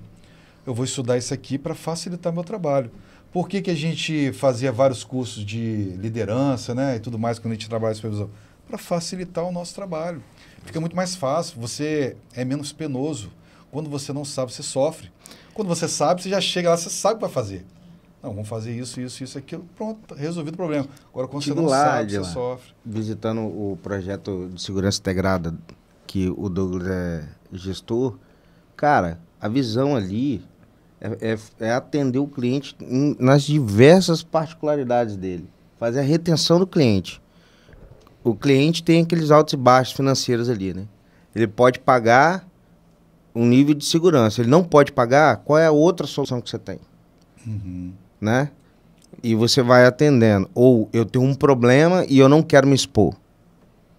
Speaker 1: Eu vou estudar isso aqui para facilitar meu trabalho. Por que, que a gente fazia vários cursos de liderança né, e tudo mais quando a gente trabalha em supervisão? Para facilitar o nosso trabalho. Fica muito mais fácil, você é menos penoso. Quando você não sabe, você sofre. Quando você sabe, você já chega lá, você sabe o que vai fazer. Não, vamos fazer isso, isso, isso, aquilo. Pronto, resolvido o problema. Agora, quando Digo você não sabe, você lá. sofre.
Speaker 2: Visitando o projeto de segurança integrada, que o Douglas é gestor, cara, a visão ali é, é, é atender o cliente em, nas diversas particularidades dele. Fazer a retenção do cliente. O cliente tem aqueles altos e baixos financeiros ali, né? Ele pode pagar um nível de segurança. Ele não pode pagar, qual é a outra solução que você tem? Uhum né? E você vai atendendo. Ou eu tenho um problema e eu não quero me expor,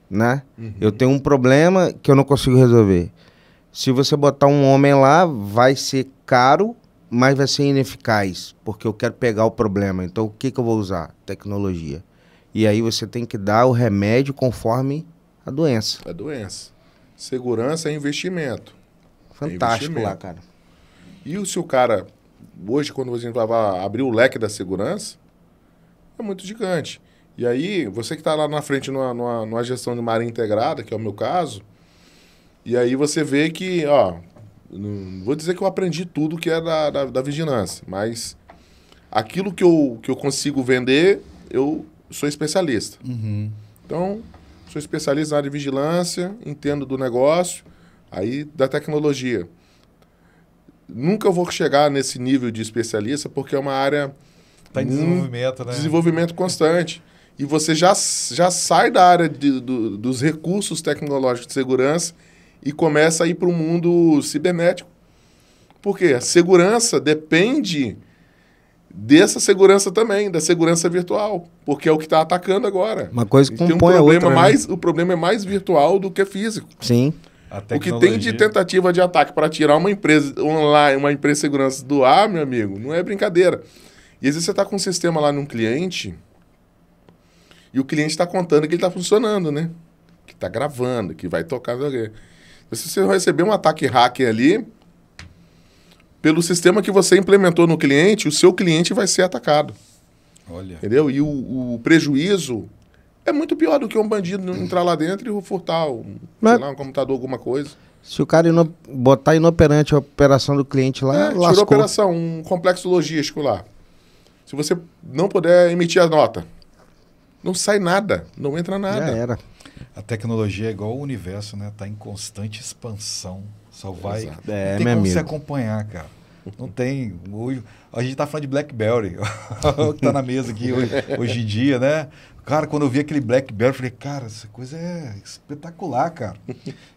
Speaker 2: né? Uhum. Eu tenho um problema que eu não consigo resolver. Se você botar um homem lá, vai ser caro, mas vai ser ineficaz, porque eu quero pegar o problema. Então, o que, que eu vou usar? Tecnologia. E aí você tem que dar o remédio conforme a doença.
Speaker 3: A doença. Segurança é investimento. É Fantástico é investimento. lá, cara. E se o cara hoje, quando a gente vai abrir o leque da segurança, é muito gigante. E aí, você que está lá na frente numa, numa, numa, gestão de marinha integrada, que é o meu caso, e aí você vê que, ó, não vou dizer que eu aprendi tudo que é da, da, da vigilância, mas aquilo que eu, que eu consigo vender, eu sou especialista. Uhum. Então, sou especialista na área de vigilância, entendo do negócio, aí da tecnologia. Nunca vou chegar nesse nível de especialista, porque é uma área. Está em desenvolvimento, né? Desenvolvimento constante. E você já, já sai da área de, do, dos recursos tecnológicos de segurança e começa a ir para o mundo cibernético. Porque a segurança depende dessa segurança também, da segurança virtual, porque é o que está atacando agora. Uma coisa que compõe um problema a outra, né? mais, né? O problema é mais virtual do que físico. Sim o que tem de tentativa de ataque para tirar uma empresa online, uma empresa de segurança do ar, meu amigo, não é brincadeira. E às vezes você está com um sistema lá num cliente e o cliente está contando que ele está funcionando, né? Que está gravando, que vai tocar. Se você receber um ataque hacker ali, pelo sistema que você implementou no cliente, o seu cliente vai ser atacado. Olha. Entendeu? E o, o prejuízo é muito pior do que um bandido entrar lá dentro e furtar, um, Mas... lá, um computador, alguma coisa.
Speaker 2: Se o cara ino... botar inoperante a operação do cliente lá, é, lascou. Tirou operação,
Speaker 3: um complexo logístico lá. Se você não puder emitir a nota, não sai nada, não entra nada. Já
Speaker 1: era. A tecnologia é igual o universo, né? está em constante expansão. Só vai. É, não tem como amigo. se acompanhar, cara. Não tem. Hoje, a gente está falando de BlackBerry, que está na mesa aqui hoje, hoje em dia, né? Cara, quando eu vi aquele BlackBerry, eu falei, cara, essa coisa é espetacular, cara.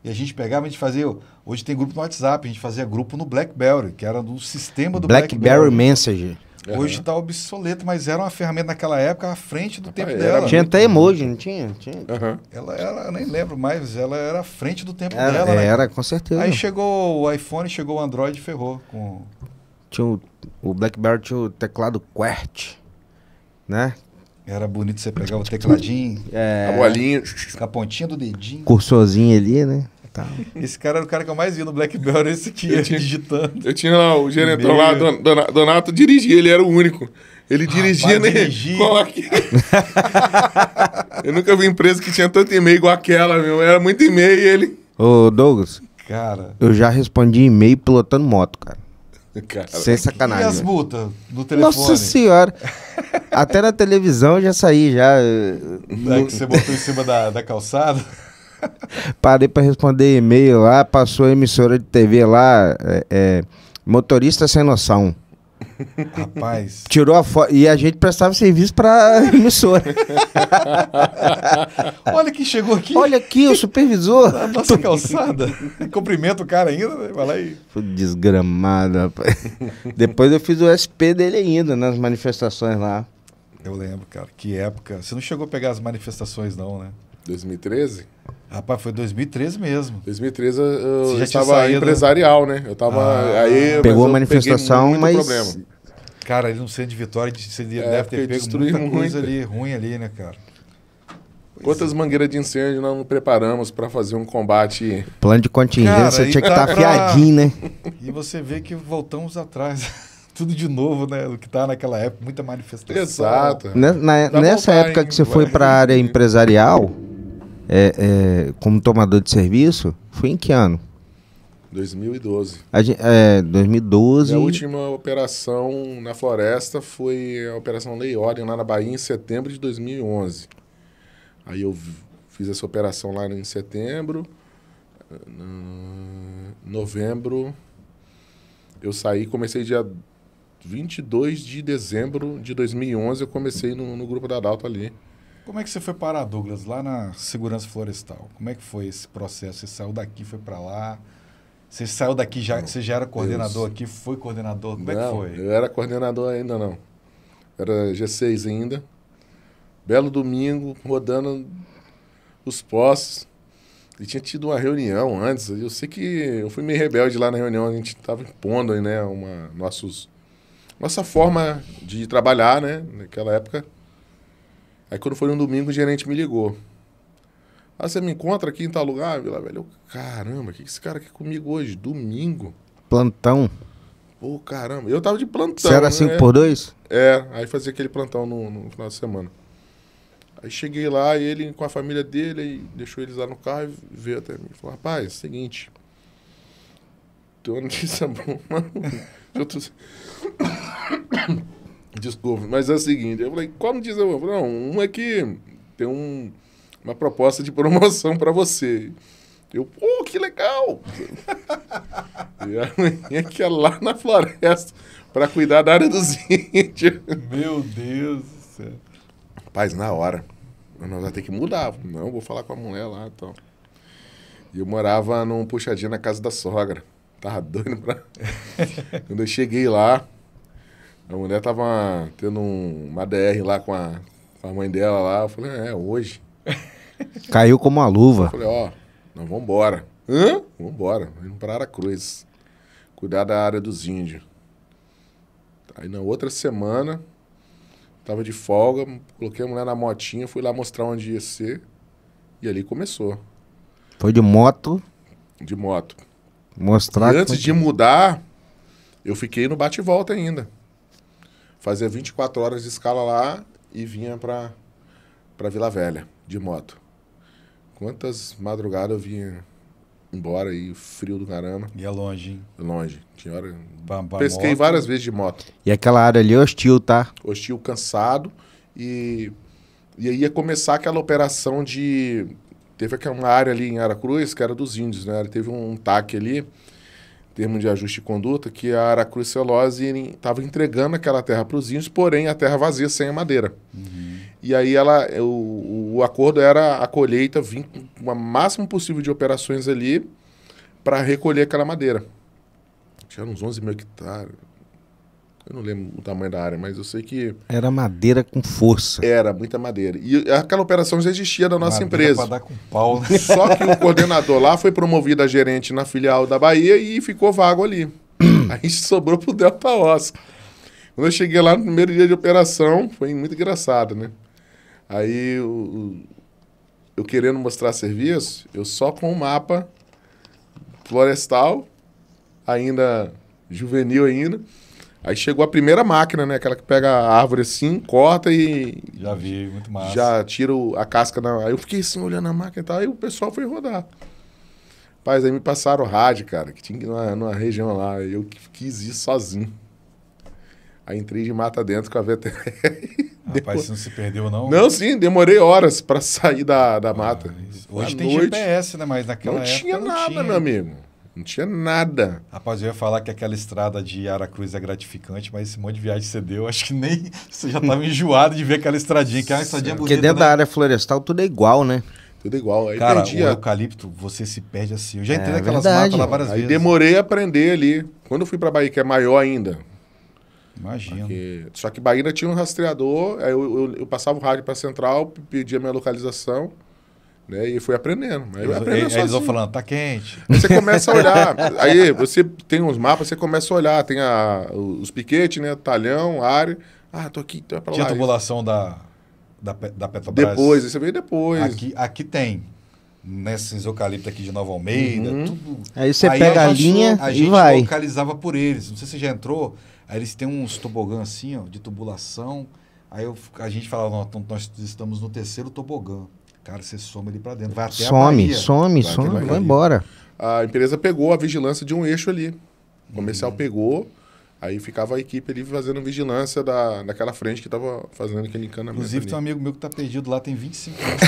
Speaker 1: E a gente pegava, a gente fazia. Hoje tem grupo no WhatsApp, a gente fazia grupo no BlackBerry, que era do sistema do BlackBerry. BlackBerry
Speaker 2: Messenger. Hoje
Speaker 1: está uhum. obsoleto, mas era uma ferramenta naquela época à frente do Rapaz, tempo
Speaker 2: dela. Tinha até emoji, não tinha? tinha. Uhum.
Speaker 1: Ela era, nem lembro mais, ela era à frente do tempo era,
Speaker 2: dela. Né? Era, né? com certeza. Aí
Speaker 1: chegou o iPhone, chegou o Android e ferrou com
Speaker 2: tinha o, o Blackberry tinha o teclado Quert né? Era bonito você pegar o tecladinho,
Speaker 1: é... a bolinha, a pontinha do dedinho.
Speaker 2: Cursorzinho ali, né?
Speaker 1: Tá. Esse cara era
Speaker 3: o cara que eu mais vi no Blackberry, esse que eu tinha, digitando. Eu tinha lá o gerentão lá, Don, Donato dirigia, ele era o único. Ele dirigia, Rapaz, né? eu nunca vi empresa que tinha tanto e-mail igual aquela, meu. Era muito e-mail ele.
Speaker 2: Ô, Douglas. Cara. Eu já respondi e-mail pilotando moto, cara. Cara, Sem sacanagem. E as multas né? do telefone? Nossa senhora. Até na televisão eu já saí, já. É que você botou
Speaker 1: em cima da, da calçada?
Speaker 2: Parei para responder e-mail lá, passou a emissora de TV lá, é, é, motorista sem noção. Rapaz. Tirou a foto. E a gente prestava serviço pra emissora. Olha quem chegou aqui. Olha aqui, o supervisor. Na nossa calçada.
Speaker 1: Cumprimenta o cara ainda, né? Vai lá e.
Speaker 2: Desgramado, rapaz. Depois eu fiz o SP dele ainda, nas manifestações lá. Eu lembro, cara. Que época.
Speaker 1: Você não chegou a pegar as manifestações, não, né? 2013? Rapaz, foi 2013 mesmo. 2013 eu, já estava né? empresarial, né? Eu estava ah, aí... Pegou a manifestação, mas... Problema. Cara, ele não sendo de vitória, ele de, é, deve ter pego muita, coisa ali,
Speaker 3: ruim ali, né, cara? Quantas é. mangueiras de incêndio nós não preparamos para fazer um combate? Plano de contingência Cara, tinha que estar tá, tá afiadinho,
Speaker 1: pra... né? E você vê que voltamos atrás. Tudo de novo, né? O que tá naquela época, muita manifestação. Exato. Né, na, nessa época que você foi
Speaker 2: para a área empresarial, é, é, como tomador de serviço foi em que ano?
Speaker 3: 2012.
Speaker 2: A é, 2012. Minha
Speaker 3: última operação na floresta foi a Operação Lei Ordem lá na Bahia em setembro de 2011. Aí eu fiz essa operação lá em setembro. novembro, eu saí, comecei dia 22 de dezembro de 2011. Eu comecei no, no grupo da Dalto ali.
Speaker 1: Como é que você foi parar, Douglas, lá na segurança florestal? Como é que foi esse processo? Você saiu daqui, foi para lá? Você saiu daqui já, não, você já era coordenador Deus. aqui, foi coordenador? Como não, é que
Speaker 3: foi? Eu era coordenador ainda não. Era G6 ainda. Belo domingo, rodando os postos. E tinha tido uma reunião antes. Eu sei que eu fui meio rebelde lá na reunião. A gente estava impondo né, uma, nossos, nossa forma de trabalhar, né? Naquela época Aí quando foi um domingo, o gerente me ligou. Ah, você me encontra aqui em tal lugar, Vila Velha? Eu, caramba, o que, que esse cara aqui comigo hoje? Domingo.
Speaker 2: Plantão.
Speaker 3: Pô, caramba. Eu tava de plantão. Você era 5 assim né? por 2 É, aí fazia aquele plantão no, no, final de semana. Aí cheguei lá, ele com a família dele, deixou eles lá no carro e veio até mim. Falou, rapaz, é seguinte. Tô notícia boa, mano. Eu tô... Desculpe, mas é o seguinte, eu falei, qual notícia boa? Eu falei, não, um é que tem um, uma proposta de promoção para você. Eu, pô, oh, que legal! e a manhã que é lá na floresta para cuidar da área dos índios. Meu Deus do céu. Rapaz, na hora. Nós vamos ter que mudar. Não, vou falar com a mulher lá e então. tal. E eu morava num puxadinho na casa da sogra. Tava doido pra... Quando eu cheguei lá, a mulher tava tendo um, uma DR lá com a, com a mãe dela lá. Eu falei, é, é hoje.
Speaker 2: Caiu como uma luva. Eu falei,
Speaker 3: ó, nós vamos embora. Hã? Vamos embora. Vamos pra Aracruz. Cuidar da área dos índios. Aí na outra semana, tava de folga, coloquei a mulher na motinha, fui lá mostrar onde ia ser. E ali começou.
Speaker 2: Foi de moto? De moto. Mostrar. E antes de
Speaker 3: mudar, eu fiquei no bate-volta ainda fazia 24 horas de escala lá e vinha para para Vila Velha de moto. Quantas madrugadas eu vinha embora e frio do caramba. E é longe, hein? Longe. Tinha hora. Pra, pra Pesquei moto. várias vezes de moto. E aquela
Speaker 2: área ali é hostil, tá?
Speaker 3: Hostil, cansado. E, e aí ia começar aquela operação de. Teve aquela área ali em Aracruz, que era dos índios, né? Teve um, um taque ali termo de ajuste de conduta, que a Aracruz estava entregando aquela terra para os índios, porém a terra vazia sem a madeira. Uhum. E aí ela, o, o acordo era a colheita vir com o máximo possível de operações ali para recolher aquela madeira. Tinha uns 11 mil hectares, eu não lembro o tamanho da área, mas eu sei que.
Speaker 2: Era madeira com força.
Speaker 3: Era, muita madeira. E aquela operação já existia da nossa madeira empresa. Pra dar com pau, né? Só que o coordenador lá foi promovido a gerente na filial da Bahia e ficou vago ali. Aí sobrou pro Delta Osso. Quando eu cheguei lá no primeiro dia de operação, foi muito engraçado, né? Aí eu, eu querendo mostrar serviço, eu só com o um mapa florestal, ainda juvenil ainda. Aí chegou a primeira máquina, né? Aquela que pega a árvore assim, corta e. Já vi, muito massa. Já tira a casca na. Aí eu fiquei assim olhando a máquina e tal, aí o pessoal foi rodar. Rapaz, aí me passaram rádio, cara, que tinha numa, numa região lá. Eu quis ir sozinho. Aí entrei de mata dentro com a VTR. Rapaz, você não se
Speaker 1: perdeu, não? Não, sim,
Speaker 3: demorei horas para sair da, da mata. Ah, hoje tem noite, GPS, né? Mas naquela não época. Tinha não nada, tinha nada, meu amigo.
Speaker 1: Não tinha nada. Rapaz, eu ia falar que aquela estrada de Aracruz é gratificante, mas esse monte de viagem que você deu, acho que nem você já estava enjoado de ver aquela estradinha, que é uma estradinha bonita. Porque dentro né? da
Speaker 2: área florestal tudo é igual, né? Tudo
Speaker 1: igual. Aí Cara, perdi o eucalipto, você se perde assim. Eu já entrei é, naquelas verdade. matas lá várias Aí vezes.
Speaker 3: Aí demorei a aprender ali. Quando eu fui para Bahia, que é maior ainda, Imagina. Porque... Só que Bahia tinha um rastreador, aí eu, eu, eu passava o rádio para central, pedia minha localização. Né? E fui aprendendo. Aí eles, eles, eles vão falando, tá quente. Aí você começa a olhar. aí você tem uns mapas, você começa a olhar. Tem a, os piquetes, né? Talhão, área. Ah, tô aqui, tô pra lá. Tinha
Speaker 1: tubulação da, da, da Petrobras? Depois, você veio depois. Aqui, aqui tem. Nesses eucaliptos aqui de Nova Almeida, uhum. tudo. Aí você aí pega a, a linha a gente, e vai. localizava por eles. Não sei se já entrou. Aí eles têm uns tobogãs assim, ó, de tubulação. Aí eu, a gente falava, nós estamos no terceiro tobogã. Cara, você soma ali para dentro. Vai até some, some, vai some, vai, embora.
Speaker 3: A empresa pegou a vigilância de um eixo ali. O comercial uhum. pegou, aí ficava a equipe ali fazendo vigilância da, daquela frente que estava fazendo aquele encanamento. Inclusive, ali. tem um amigo meu que tá perdido lá, tem 25 anos.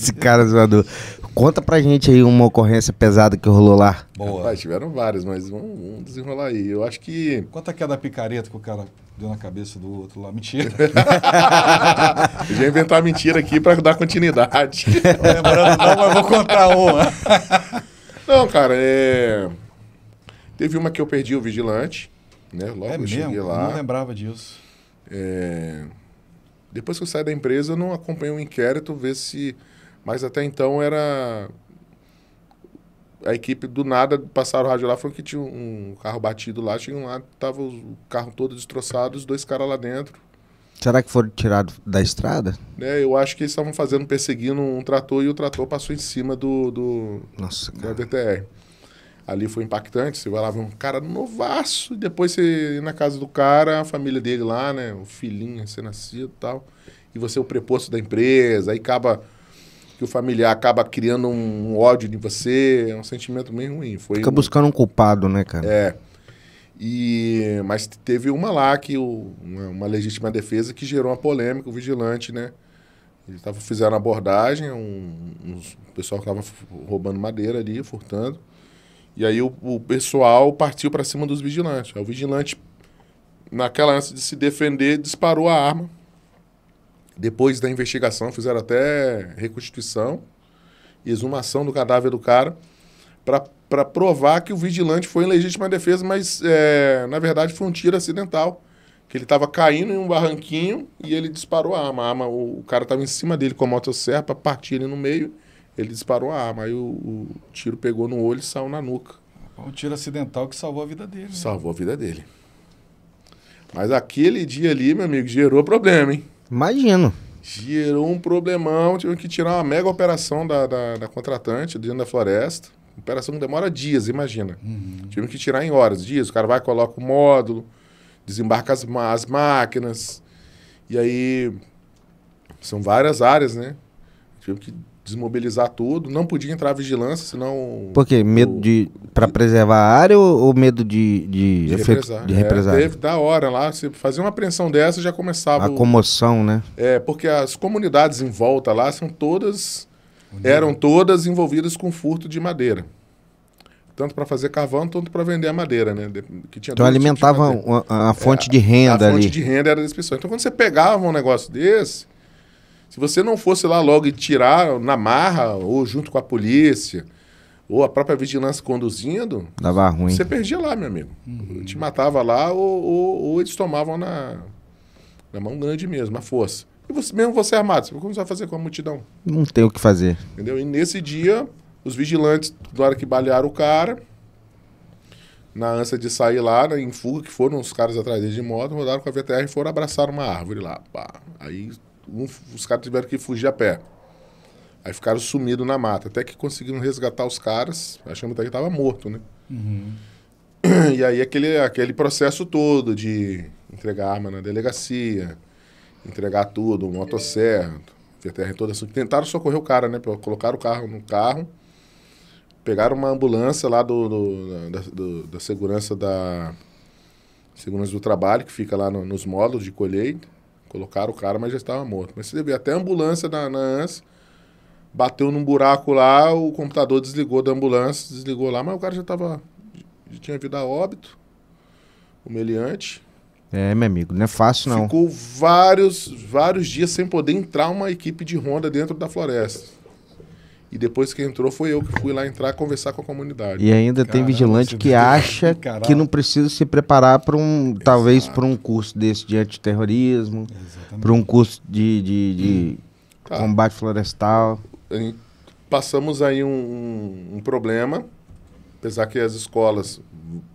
Speaker 3: Esse
Speaker 2: cara zoador. Conta pra gente aí uma ocorrência pesada que rolou lá.
Speaker 3: Boa. Rapaz, tiveram várias, mas vamos, vamos desenrolar aí. Eu
Speaker 1: acho que. Quanto é que é da picareta que o cara deu na cabeça do outro lá. Mentira. Eu já inventar
Speaker 3: mentira aqui para dar continuidade. Lembrando não, mas vou contar uma. não, cara, é... Teve uma que eu perdi o vigilante, né? Logo é eu mesmo? cheguei lá. Eu não lembrava disso. É... Depois que eu saí da empresa, eu não acompanhei o um inquérito, ver se... Mas até então era a equipe do nada passaram o rádio lá, falou que tinha um carro batido lá, tinha um lá, tava o carro todo destroçado, os dois caras lá dentro.
Speaker 2: Será que foram tirados da estrada?
Speaker 3: É, eu acho que eles estavam fazendo, perseguindo um trator e o trator passou em cima do, do Nossa, da DTR. Ali foi impactante, você vai lá ver um cara novaço, e depois você ir na casa do cara, a família dele lá, né? O filhinho ser nascido e tal. E você é o preposto da empresa, aí acaba que o familiar acaba criando um ódio de você, é um sentimento meio ruim. Foi Fica um... buscando um
Speaker 2: culpado, né, cara?
Speaker 3: É. E, mas teve uma lá, que o, uma, legítima defesa, que gerou uma polêmica, o vigilante, né? Eles tava, fizeram abordagem, um, pessoal estava roubando madeira ali, furtando. E aí o, o pessoal partiu para cima dos vigilantes. o vigilante, naquela ânsia de se defender, disparou a arma depois da investigação, fizeram até reconstituição e exumação do cadáver do cara para provar que o vigilante foi em legítima defesa, mas é, na verdade foi um tiro acidental. Que ele estava caindo em um barranquinho e ele disparou a arma. A arma o, o cara estava em cima dele com a motosserra, partiu ele no meio, ele disparou a arma. Aí o, o tiro pegou no olho e saiu na nuca. Um tiro acidental que salvou a vida dele. Né? Salvou a vida dele. Mas aquele dia ali, meu amigo, gerou problema, hein? Imagino. Gerou um problemão, tivemos que tirar uma mega operação da, da, da contratante dentro da floresta. Operação que demora dias, imagina. Uhum. Tivemos que tirar em horas, dias. O cara vai, coloca o módulo, desembarca as, as máquinas. E aí, são várias áreas, né? Tivemos que desmobilizar tudo. Não podia entrar vigilância, senão. Por quê? Medo
Speaker 2: o... de. para preservar a área ou, ou medo de. De, de represário. De É, teve
Speaker 3: da hora lá. Se fazer uma apreensão dessa, já começava. A comoção, o... né? É, porque as comunidades em volta lá são todas. Eram todas envolvidas com furto de madeira. Tanto para fazer carvão, tanto para vender a madeira, né? Que tinha então alimentava
Speaker 2: a, a, fonte é, de renda ali. A fonte de
Speaker 3: renda é, era desse pessoal. Então quando você pegava um negócio desse, se você não fosse lá logo e tirar na marra, ou junto com a polícia, ou a própria vigilância conduzindo.
Speaker 2: Dava ruim. Você
Speaker 3: perdia lá, meu amigo. Uhum. Te matava lá, ou, ou, ou, eles tomavam na, na mão grande mesmo, a força. E você, mesmo você armado, você, como você vai fazer com a multidão? Não tem o que fazer. Entendeu? E nesse dia, os vigilantes, na hora que balearam o cara, na ânsia de sair lá, né, em fuga, que foram os caras atrás dele de moto, rodaram com a VTR e foram abraçar uma árvore lá. Pá. Aí um, os caras tiveram que fugir a pé. Aí ficaram sumidos na mata. Até que conseguiram resgatar os caras. Achamos até que estava morto, né? Uhum. E aí aquele, aquele processo todo de entregar arma na delegacia, entregar tudo, um motosserra, terra toda assim. Tentaram socorrer o cara, né? Colocaram o carro no carro, pegaram uma ambulância lá do, do, da, do da, segurança da segurança do trabalho, que fica lá no, nos módulos de colheita. Colocaram o cara, mas já estava morto. Mas você vê, até a ambulância na, na ANS bateu num buraco lá, o computador desligou da ambulância, desligou lá, mas o cara já estava. Já tinha vindo a óbito, humilhante
Speaker 2: É, meu amigo, não é fácil não. Ficou
Speaker 3: vários, vários dias sem poder entrar uma equipe de ronda dentro da floresta. E depois que entrou, foi eu que fui lá entrar conversar com a comunidade. E ainda Caramba, tem vigilante que acha que não
Speaker 2: precisa se preparar para um, Exato. talvez para um curso desse de antiterrorismo, para um curso de, de, de hum. tá. Tá. combate florestal.
Speaker 3: Passamos aí um, um, problema, apesar que as escolas,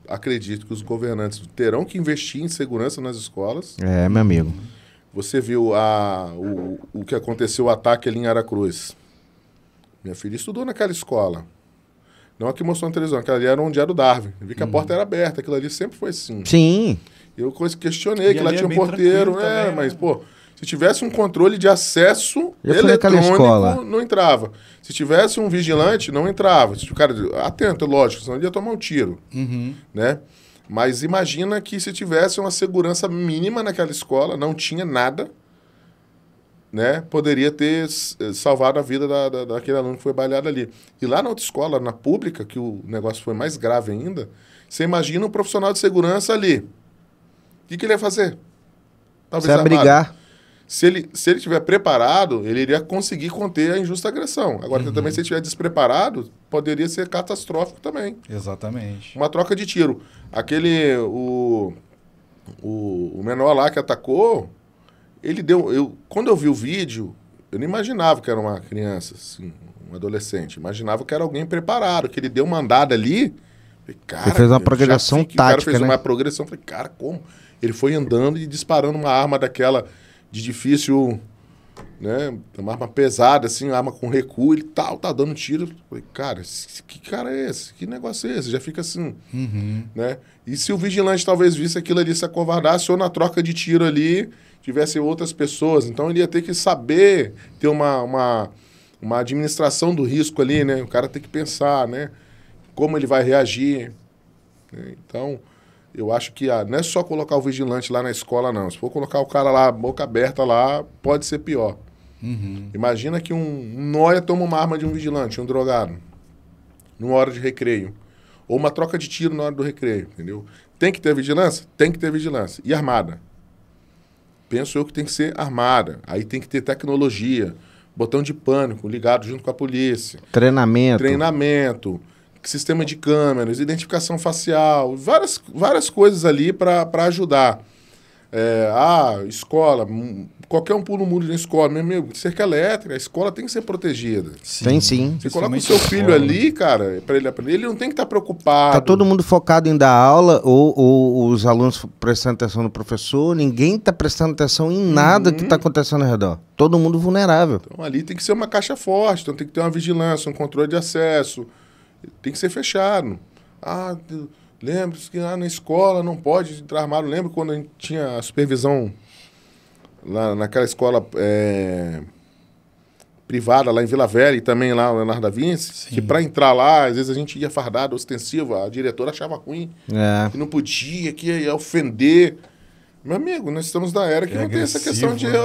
Speaker 3: acredito que os governantes terão que investir em segurança nas escolas.
Speaker 2: É, meu amigo.
Speaker 3: Você viu a, o, o que aconteceu, o ataque ali em Aracruz. Minha filha estudou naquela escola. Não a que mostrou na televisão, aquela ali era onde era o Darwin. Eu vi que a uhum. porta era aberta, aquilo ali sempre foi assim. Sim. Eu questionei e que lá é tinha um porteiro, é, também, mas, né? pô, se tivesse um controle de acesso Eu eletrônico, escola. não entrava. Se tivesse um vigilante, não entrava. Se o cara, atento, lógico, senão ele ia tomar um tiro, uhum. né? Mas imagina que se tivesse uma segurança mínima naquela escola, não tinha nada, né, poderia ter eh, salvado a vida da, da, daquele aluno que foi baleado ali. E lá na outra escola, na pública, que o negócio foi mais grave ainda, você imagina um profissional de segurança ali. O que, que ele ia fazer? Talvez você brigar. Se ele, se ele tiver preparado, ele iria conseguir conter a injusta agressão. Agora, uhum. também, se ele estiver despreparado, poderia ser catastrófico também. Exatamente. Uma troca de tiro. Aquele, o, o, o menor lá que atacou, ele deu. Eu, quando eu vi o vídeo, eu não imaginava que era uma criança, assim, um adolescente. Imaginava que era alguém preparado, que ele deu uma andada ali. Falei, cara, ele fez uma progressão
Speaker 2: tática. O cara fez né? uma
Speaker 3: progressão. Falei, cara, como? Ele foi andando e disparando uma arma daquela de difícil. Né? Uma arma pesada, assim, arma com recuo, ele tal, tá, tá dando tiro. Falei, cara, que cara é esse? Que negócio é esse? Já fica assim, uhum. né? E se o vigilante talvez visse aquilo ali, se acovardasse, ou na troca de tiro ali, tivessem outras pessoas. Então ele ia ter que saber ter uma, uma, uma administração do risco ali, né? O cara tem que pensar, né? Como ele vai reagir. Né? Então, eu acho que ah, não é só colocar o vigilante lá na escola, não. Se for colocar o cara lá, boca aberta lá, pode ser pior. Uhum. Imagina que um, um noia toma uma arma de um vigilante, um drogado, numa hora de recreio. Ou uma troca de tiro na hora do recreio, entendeu? Tem que ter vigilância? Tem que ter vigilância. E armada penso eu que tem que ser armada. Aí tem que ter tecnologia, botão de pânico ligado junto com a polícia.
Speaker 2: Treinamento.
Speaker 3: Treinamento, sistema de câmeras, identificação facial, várias, várias coisas ali para ajudar. É, ah, escola, hum, qualquer um pulo no muro na escola, meu amigo, cerca elétrica, a escola tem que ser protegida. Sim, tem sim. Você coloca o seu filho ali, cara, é para ele aprender, ele não tem que estar tá preocupado. Tá
Speaker 2: todo mundo focado em dar aula, ou, ou os alunos prestando atenção no professor, ninguém está prestando atenção em nada uhum. que está acontecendo ao redor. Todo mundo vulnerável.
Speaker 3: Então ali tem que ser uma caixa forte, então tem que ter uma vigilância, um controle de acesso, tem que ser fechado. Ah, lembra-se que lá na escola não pode entrar armado. Lembra quando a gente tinha a supervisão lá naquela escola é, privada lá em Vila Velha e também lá no Leonardo da Vinci, Sim. que para entrar lá, às vezes a gente ia fardado, ostensivo a diretora achava ruim, é. que não podia, que ia ofender. Meu amigo, nós estamos da era que, que é não tem essa questão de né?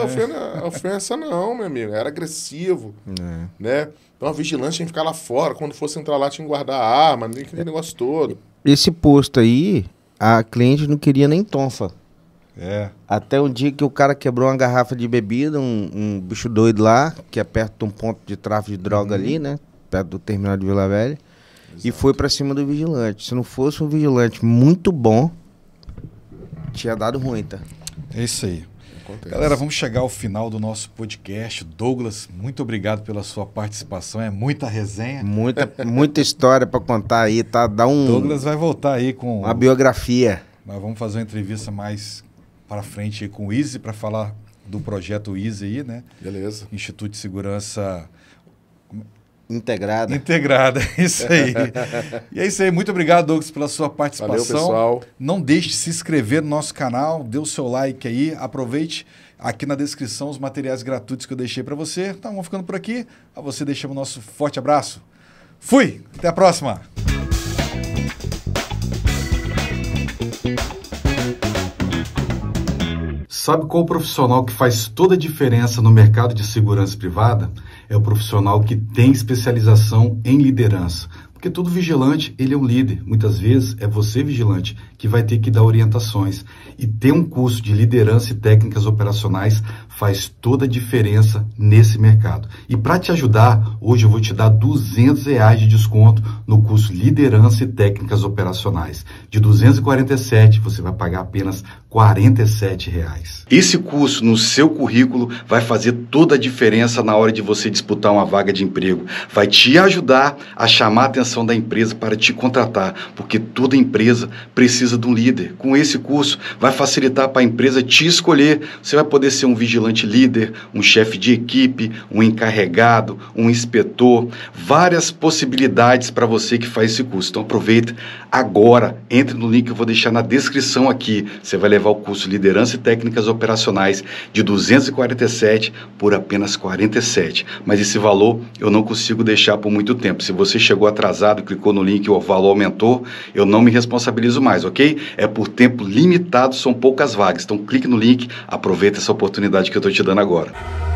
Speaker 3: ofensa, não, meu amigo. Era agressivo, é. né? Então a vigilância tinha que ficar lá fora. Quando fosse entrar lá, tinha que guardar a arma, nem aquele negócio todo.
Speaker 2: Esse posto aí, a cliente não queria nem tonfa. É. Até um dia que o cara quebrou uma garrafa de bebida, um, um bicho doido lá, que é perto de um ponto de tráfico de droga uhum. ali, né? Perto do terminal de Vila Velha. Exato. E foi para cima do vigilante. Se não fosse um vigilante muito bom, tinha dado ruim, tá? É isso aí.
Speaker 1: Acontece. Galera, vamos chegar ao final do nosso podcast. Douglas, muito obrigado pela sua participação. É muita resenha. Muita,
Speaker 2: muita história para contar aí, tá? Dá um. Douglas vai voltar aí com. a biografia.
Speaker 1: Nós vamos fazer uma entrevista mais para frente com o Easy para falar do projeto Easy aí, né? Beleza. Instituto de Segurança Integrada. Integrada, isso aí. e é isso aí. Muito obrigado, Douglas, pela sua participação. Valeu, pessoal. Não deixe de se inscrever no nosso canal, dê o seu like aí, aproveite aqui na descrição os materiais gratuitos que eu deixei para você. Então, vamos ficando por aqui. A você deixamos o nosso forte abraço. Fui! Até a próxima! Sabe qual profissional que faz toda a diferença no mercado de segurança privada? É o profissional que tem especialização em liderança. Porque todo vigilante, ele é um líder. Muitas vezes é você, vigilante, que vai ter que dar orientações. E ter um curso de liderança e técnicas operacionais faz toda a diferença nesse mercado. E para te ajudar, hoje eu vou te dar 200 reais de desconto no curso Liderança e Técnicas Operacionais. De 247, você vai pagar apenas 47 reais. Esse curso no seu currículo vai fazer toda a diferença na hora de você disputar uma vaga de emprego. Vai te ajudar a chamar a atenção da empresa para te contratar, porque toda empresa precisa de um líder. Com esse curso, vai facilitar para a empresa te escolher. Você vai poder ser um vigilante comandante líder, um chefe de equipe, um encarregado, um inspetor, várias possibilidades para você que faz esse curso. Então aproveita agora, entre no link que eu vou deixar na descrição aqui. Você vai levar o curso Liderança e Técnicas Operacionais de 247 por apenas 47. Mas esse valor eu não consigo deixar por muito tempo. Se você chegou atrasado, clicou no link, o valor aumentou, eu não me responsabilizo mais, ok? É por tempo limitado, são poucas vagas. Então clique no link, aproveita essa oportunidade que eu eu tô te dando agora.